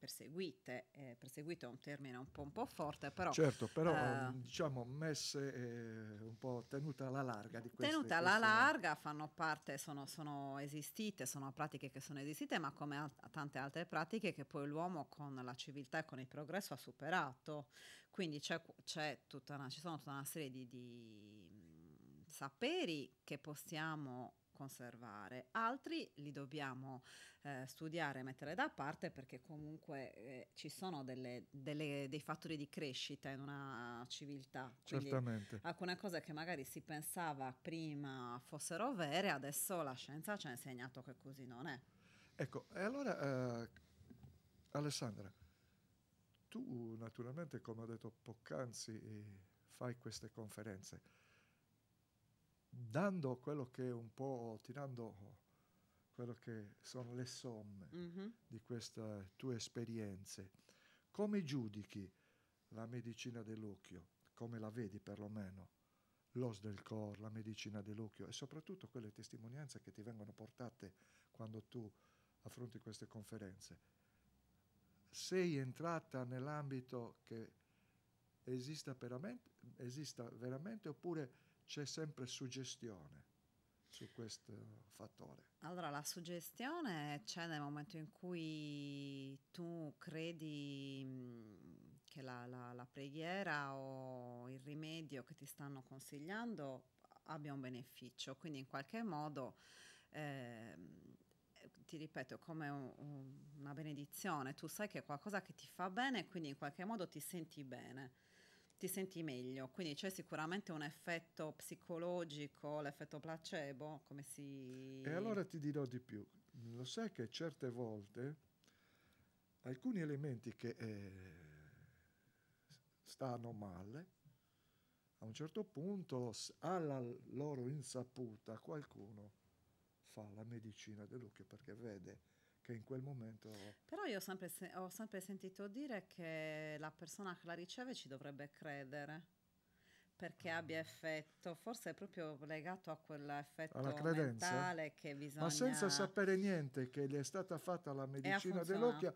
perseguite, eh, perseguito è un termine un po', un po forte, però... Certo, però eh, diciamo messe eh, un po' tenute alla larga di queste... Tenute alla queste... larga, fanno parte, sono, sono, esistite, sono pratiche che sono esistite, ma come al- tante altre pratiche che poi l'uomo con la civiltà e con il progresso ha superato. Quindi c'è, c'è tutta una, ci sono tutta una serie di, di mh, mm, saperi che possiamo conservare, altri li dobbiamo eh, studiare mettere da parte perché comunque eh, ci sono delle, delle, dei fattori di crescita in una civiltà. Quindi Certamente. Alcune cose che magari si pensava prima fossero vere, adesso la scienza ci ha insegnato che così non è. Ecco, e allora eh, Alessandra, tu naturalmente, come ho detto poc'anzi, eh, fai queste conferenze dando quello che è un po', tirando quello che sono le somme mm-hmm. di queste tue esperienze, come giudichi la medicina dell'occhio, come la vedi perlomeno, l'os del cor, la medicina dell'occhio e soprattutto quelle testimonianze che ti vengono portate quando tu affronti queste conferenze. Sei entrata nell'ambito che esista veramente, esista veramente oppure c'è sempre suggestione su questo fattore? Allora, la suggestione c'è nel momento in cui tu credi mm, che la, la, la, preghiera o il rimedio che ti stanno consigliando abbia un beneficio, quindi in qualche modo... Eh, ti ripeto, è come un, un, una benedizione, tu sai che è qualcosa che ti fa bene, quindi in qualche modo ti senti bene ti senti meglio, quindi c'è sicuramente un effetto psicologico, l'effetto placebo, come si... E allora ti dirò di più, lo sai che certe volte alcuni elementi che eh, stanno male, a un certo punto alla loro insaputa qualcuno fa la medicina dell'occhio perché vede che in quel momento... Però io ho sempre, ho sempre sentito dire che la persona che la riceve ci dovrebbe credere perché ah. abbia effetto, forse è proprio legato a quell'effetto Alla mentale che bisogna... Ma senza sapere niente che gli è stata fatta la medicina dell'occhio,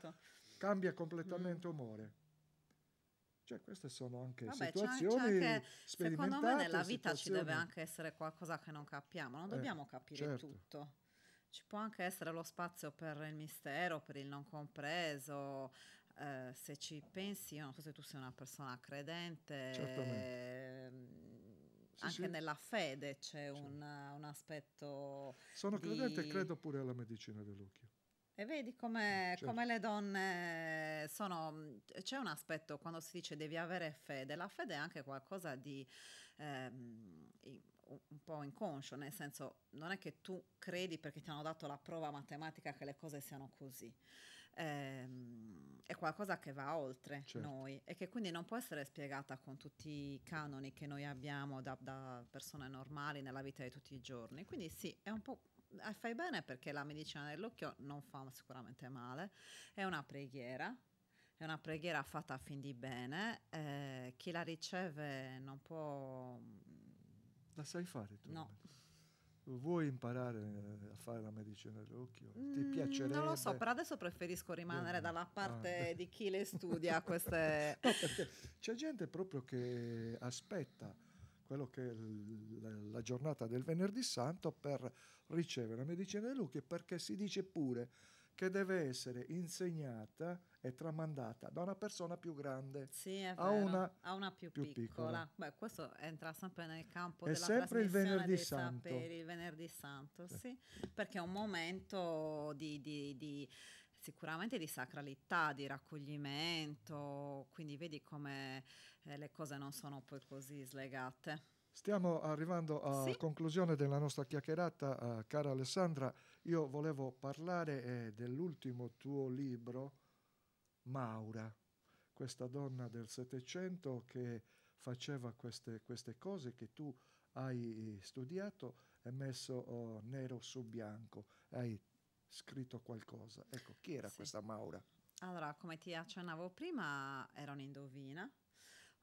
cambia mm. completamente mm. umore. Cioè queste sono anche Vabbè, situazioni c'è, c'è anche, Secondo me nella vita ci deve anche essere qualcosa che non capiamo, non eh, dobbiamo eh, capire certo. tutto. Ci può anche essere lo spazio per il mistero, per il non compreso. Eh, se ci pensi, io non so se tu sei una persona credente, Certamente. Mm, anche sì, nella fede c'è sì. un, un, aspetto. Sono di... credente e credo pure alla medicina dell'occhio. E vedi come, mm, certo. come, le donne sono... Mm, c'è un aspetto quando si dice devi avere fede, la fede è anche qualcosa di... Ehm, un po' inconscio, nel senso non è che tu credi perché ti hanno dato la prova matematica che le cose siano così, ehm, è qualcosa che va oltre certo. noi e che quindi non può essere spiegata con tutti i canoni che noi abbiamo da, da persone normali nella vita di tutti i giorni. Quindi sì, è un po' fai bene perché la medicina dell'occhio non fa sicuramente male, è una preghiera, è una preghiera fatta a fin di bene, eh, chi la riceve non può la sai fare tu? No. Vuoi imparare eh, a fare la medicina dell'occhio? Ti mm, piacerebbe? Non lo so, però adesso preferisco rimanere dalla ah. parte ah. di chi le studia queste... no, perché c'è gente proprio che aspetta quello che è la, la giornata del venerdì santo per ricevere la medicina dell'occhio perché si dice pure che deve essere insegnata e tramandata da una persona più grande sì, a, una a, una più, più piccola. piccola. Beh, questo entra sempre nel campo è della sempre il venerdì santo. saperi, il venerdì santo, sì. Sì, perché è un momento di, di, di sicuramente di sacralità, di raccoglimento, quindi vedi come eh, le cose non sono poi così slegate. Stiamo arrivando a sì. conclusione della nostra chiacchierata, uh, cara Alessandra. Io volevo parlare eh, dell'ultimo tuo libro, Maura, questa donna del Settecento che faceva queste, queste, cose che tu hai eh, studiato e messo oh, nero su bianco. Hai scritto qualcosa. Ecco, chi era sì. questa Maura? Allora, come ti accennavo prima, era un'indovina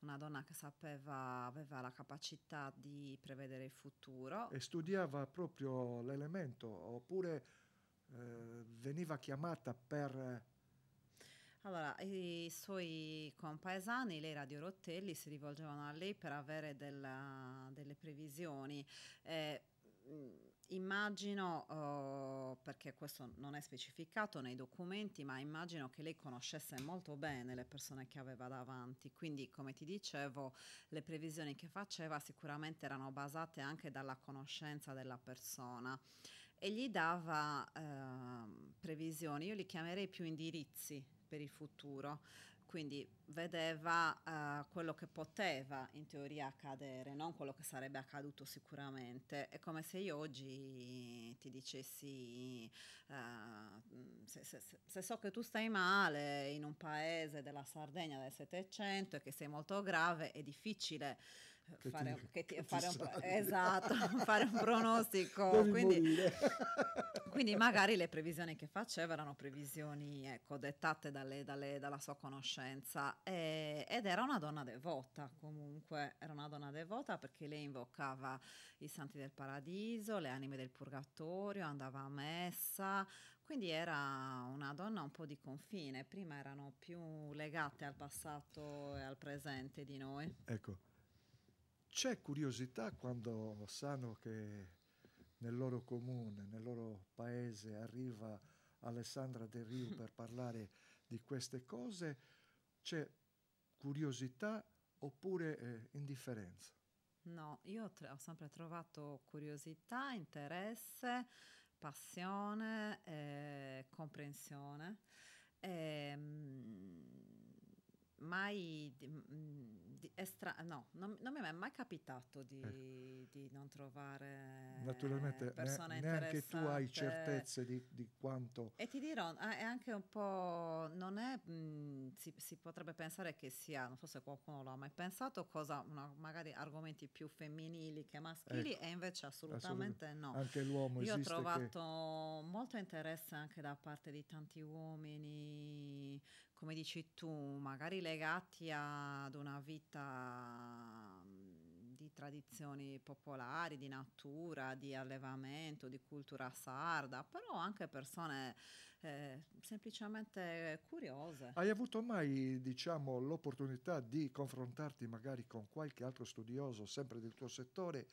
una donna che sapeva, aveva la capacità di prevedere il futuro. E studiava proprio l'elemento, oppure eh, veniva chiamata per... Allora, i suoi compaesani, lei era di Orottelli, si rivolgevano a lei per avere della, delle previsioni. Eh, Immagino, uh, perché questo non è specificato nei documenti, ma immagino che lei conoscesse molto bene le persone che aveva davanti, quindi come ti dicevo le previsioni che faceva sicuramente erano basate anche dalla conoscenza della persona e gli dava uh, previsioni, io li chiamerei più indirizzi per il futuro, quindi vedeva uh, quello che poteva in teoria accadere, non quello che sarebbe accaduto sicuramente. È come se io oggi ti dicessi, uh, se, se, se, so che tu stai male in un paese della Sardegna del Settecento e che sei molto grave, è difficile fare, ti, che ti, che fare, un, esatto, fare, un, pronostico. Quindi, quindi, magari le previsioni che faceva erano previsioni ecco, dettate dalle, dalle, dalla sua conoscenza e, ed era una donna devota comunque, era una donna devota perché lei invocava i santi del paradiso, le anime del purgatorio, andava a messa, quindi era una donna un po' di confine, prima erano più legate al passato e al presente di noi. Ecco, c'è curiosità quando sanno che nel loro comune, nel loro paese arriva Alessandra Del Rio per parlare di queste cose? C'è curiosità oppure eh, indifferenza? No, io tr- ho sempre trovato curiosità, interesse, passione, eh, comprensione. Eh, mai mh, mm, di, è strano, no, non, non, mi è mai capitato di, eh. di non trovare Naturalmente persone ne, neanche tu hai certezze di, di, quanto... E ti dirò, ah, è anche un po', non è, mh, si, si, potrebbe pensare che sia, non so se qualcuno l'ha mai pensato, cosa, una, magari argomenti più femminili che maschili, ecco. e invece assolutamente, assolutamente, no. Anche l'uomo Io ho trovato che... molto interesse anche da parte di tanti uomini come dici tu, magari legati ad una vita mm, di tradizioni popolari, di natura, di allevamento, di cultura sarda, però anche persone eh, semplicemente curiose. Hai avuto mai, diciamo, l'opportunità di confrontarti magari con qualche altro studioso, sempre del tuo settore,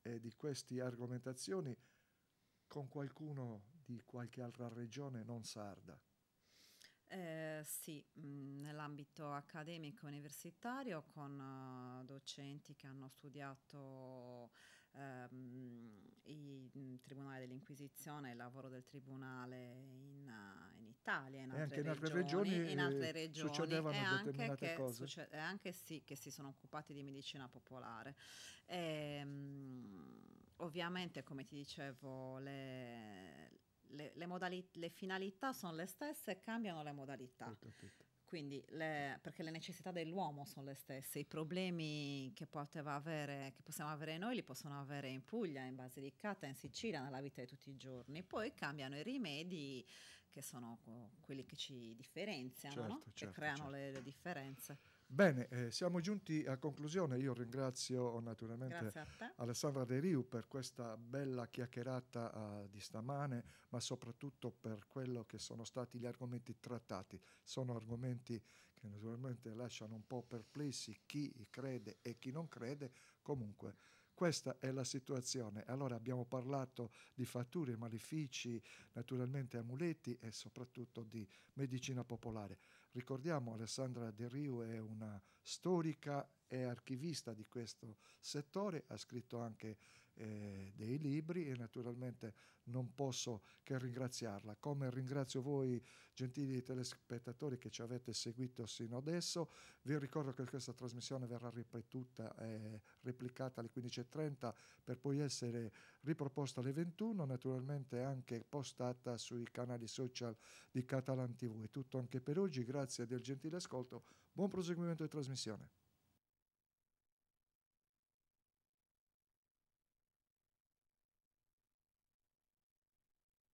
e di queste argomentazioni, con qualcuno di qualche altra regione non sarda? Eh, sì, mm, nell'ambito accademico universitario con eh, docenti che hanno studiato ehm, il mm, Tribunale dell'Inquisizione, il lavoro del Tribunale in, uh, in Italia, in altre, regioni, in altre regioni, in eh, altre regioni succedevano e anche, che, cose. Succe- anche sì, che si sono occupati di medicina popolare. E, ehm, ovviamente, come ti dicevo, le, le, le, modali- le finalità sono le stesse e cambiano le modalità. Quindi le, perché le necessità dell'uomo sono le stesse, i problemi che, avere, che, possiamo avere noi li possono avere in Puglia, in Basilicata, in Sicilia, nella vita di tutti i giorni. Poi cambiano i rimedi che sono quelli che ci differenziano, certo, no? certo, che creano certo. le, le differenze. Bene, eh, siamo giunti a conclusione. Io ringrazio naturalmente Alessandra De Riu per questa bella chiacchierata uh, di stamane, ma soprattutto per quello che sono stati gli argomenti trattati. Sono argomenti che naturalmente lasciano un po' perplessi chi crede e chi non crede. Comunque. Questa è la situazione. Allora abbiamo parlato di fatture, malefici, naturalmente amuleti e soprattutto di medicina popolare. Ricordiamo Alessandra De Rio è una storica e archivista di questo settore, ha scritto anche eh, dei libri e naturalmente non posso che ringraziarla, come ringrazio voi gentili telespettatori che ci avete seguito sino adesso, vi ricordo che questa trasmissione verrà ripetuta e eh, replicata alle 15.30 per poi essere riproposta alle 21, naturalmente anche postata sui canali social di Catalan TV. È tutto anche per oggi, grazie del gentile ascolto, buon proseguimento di trasmissione.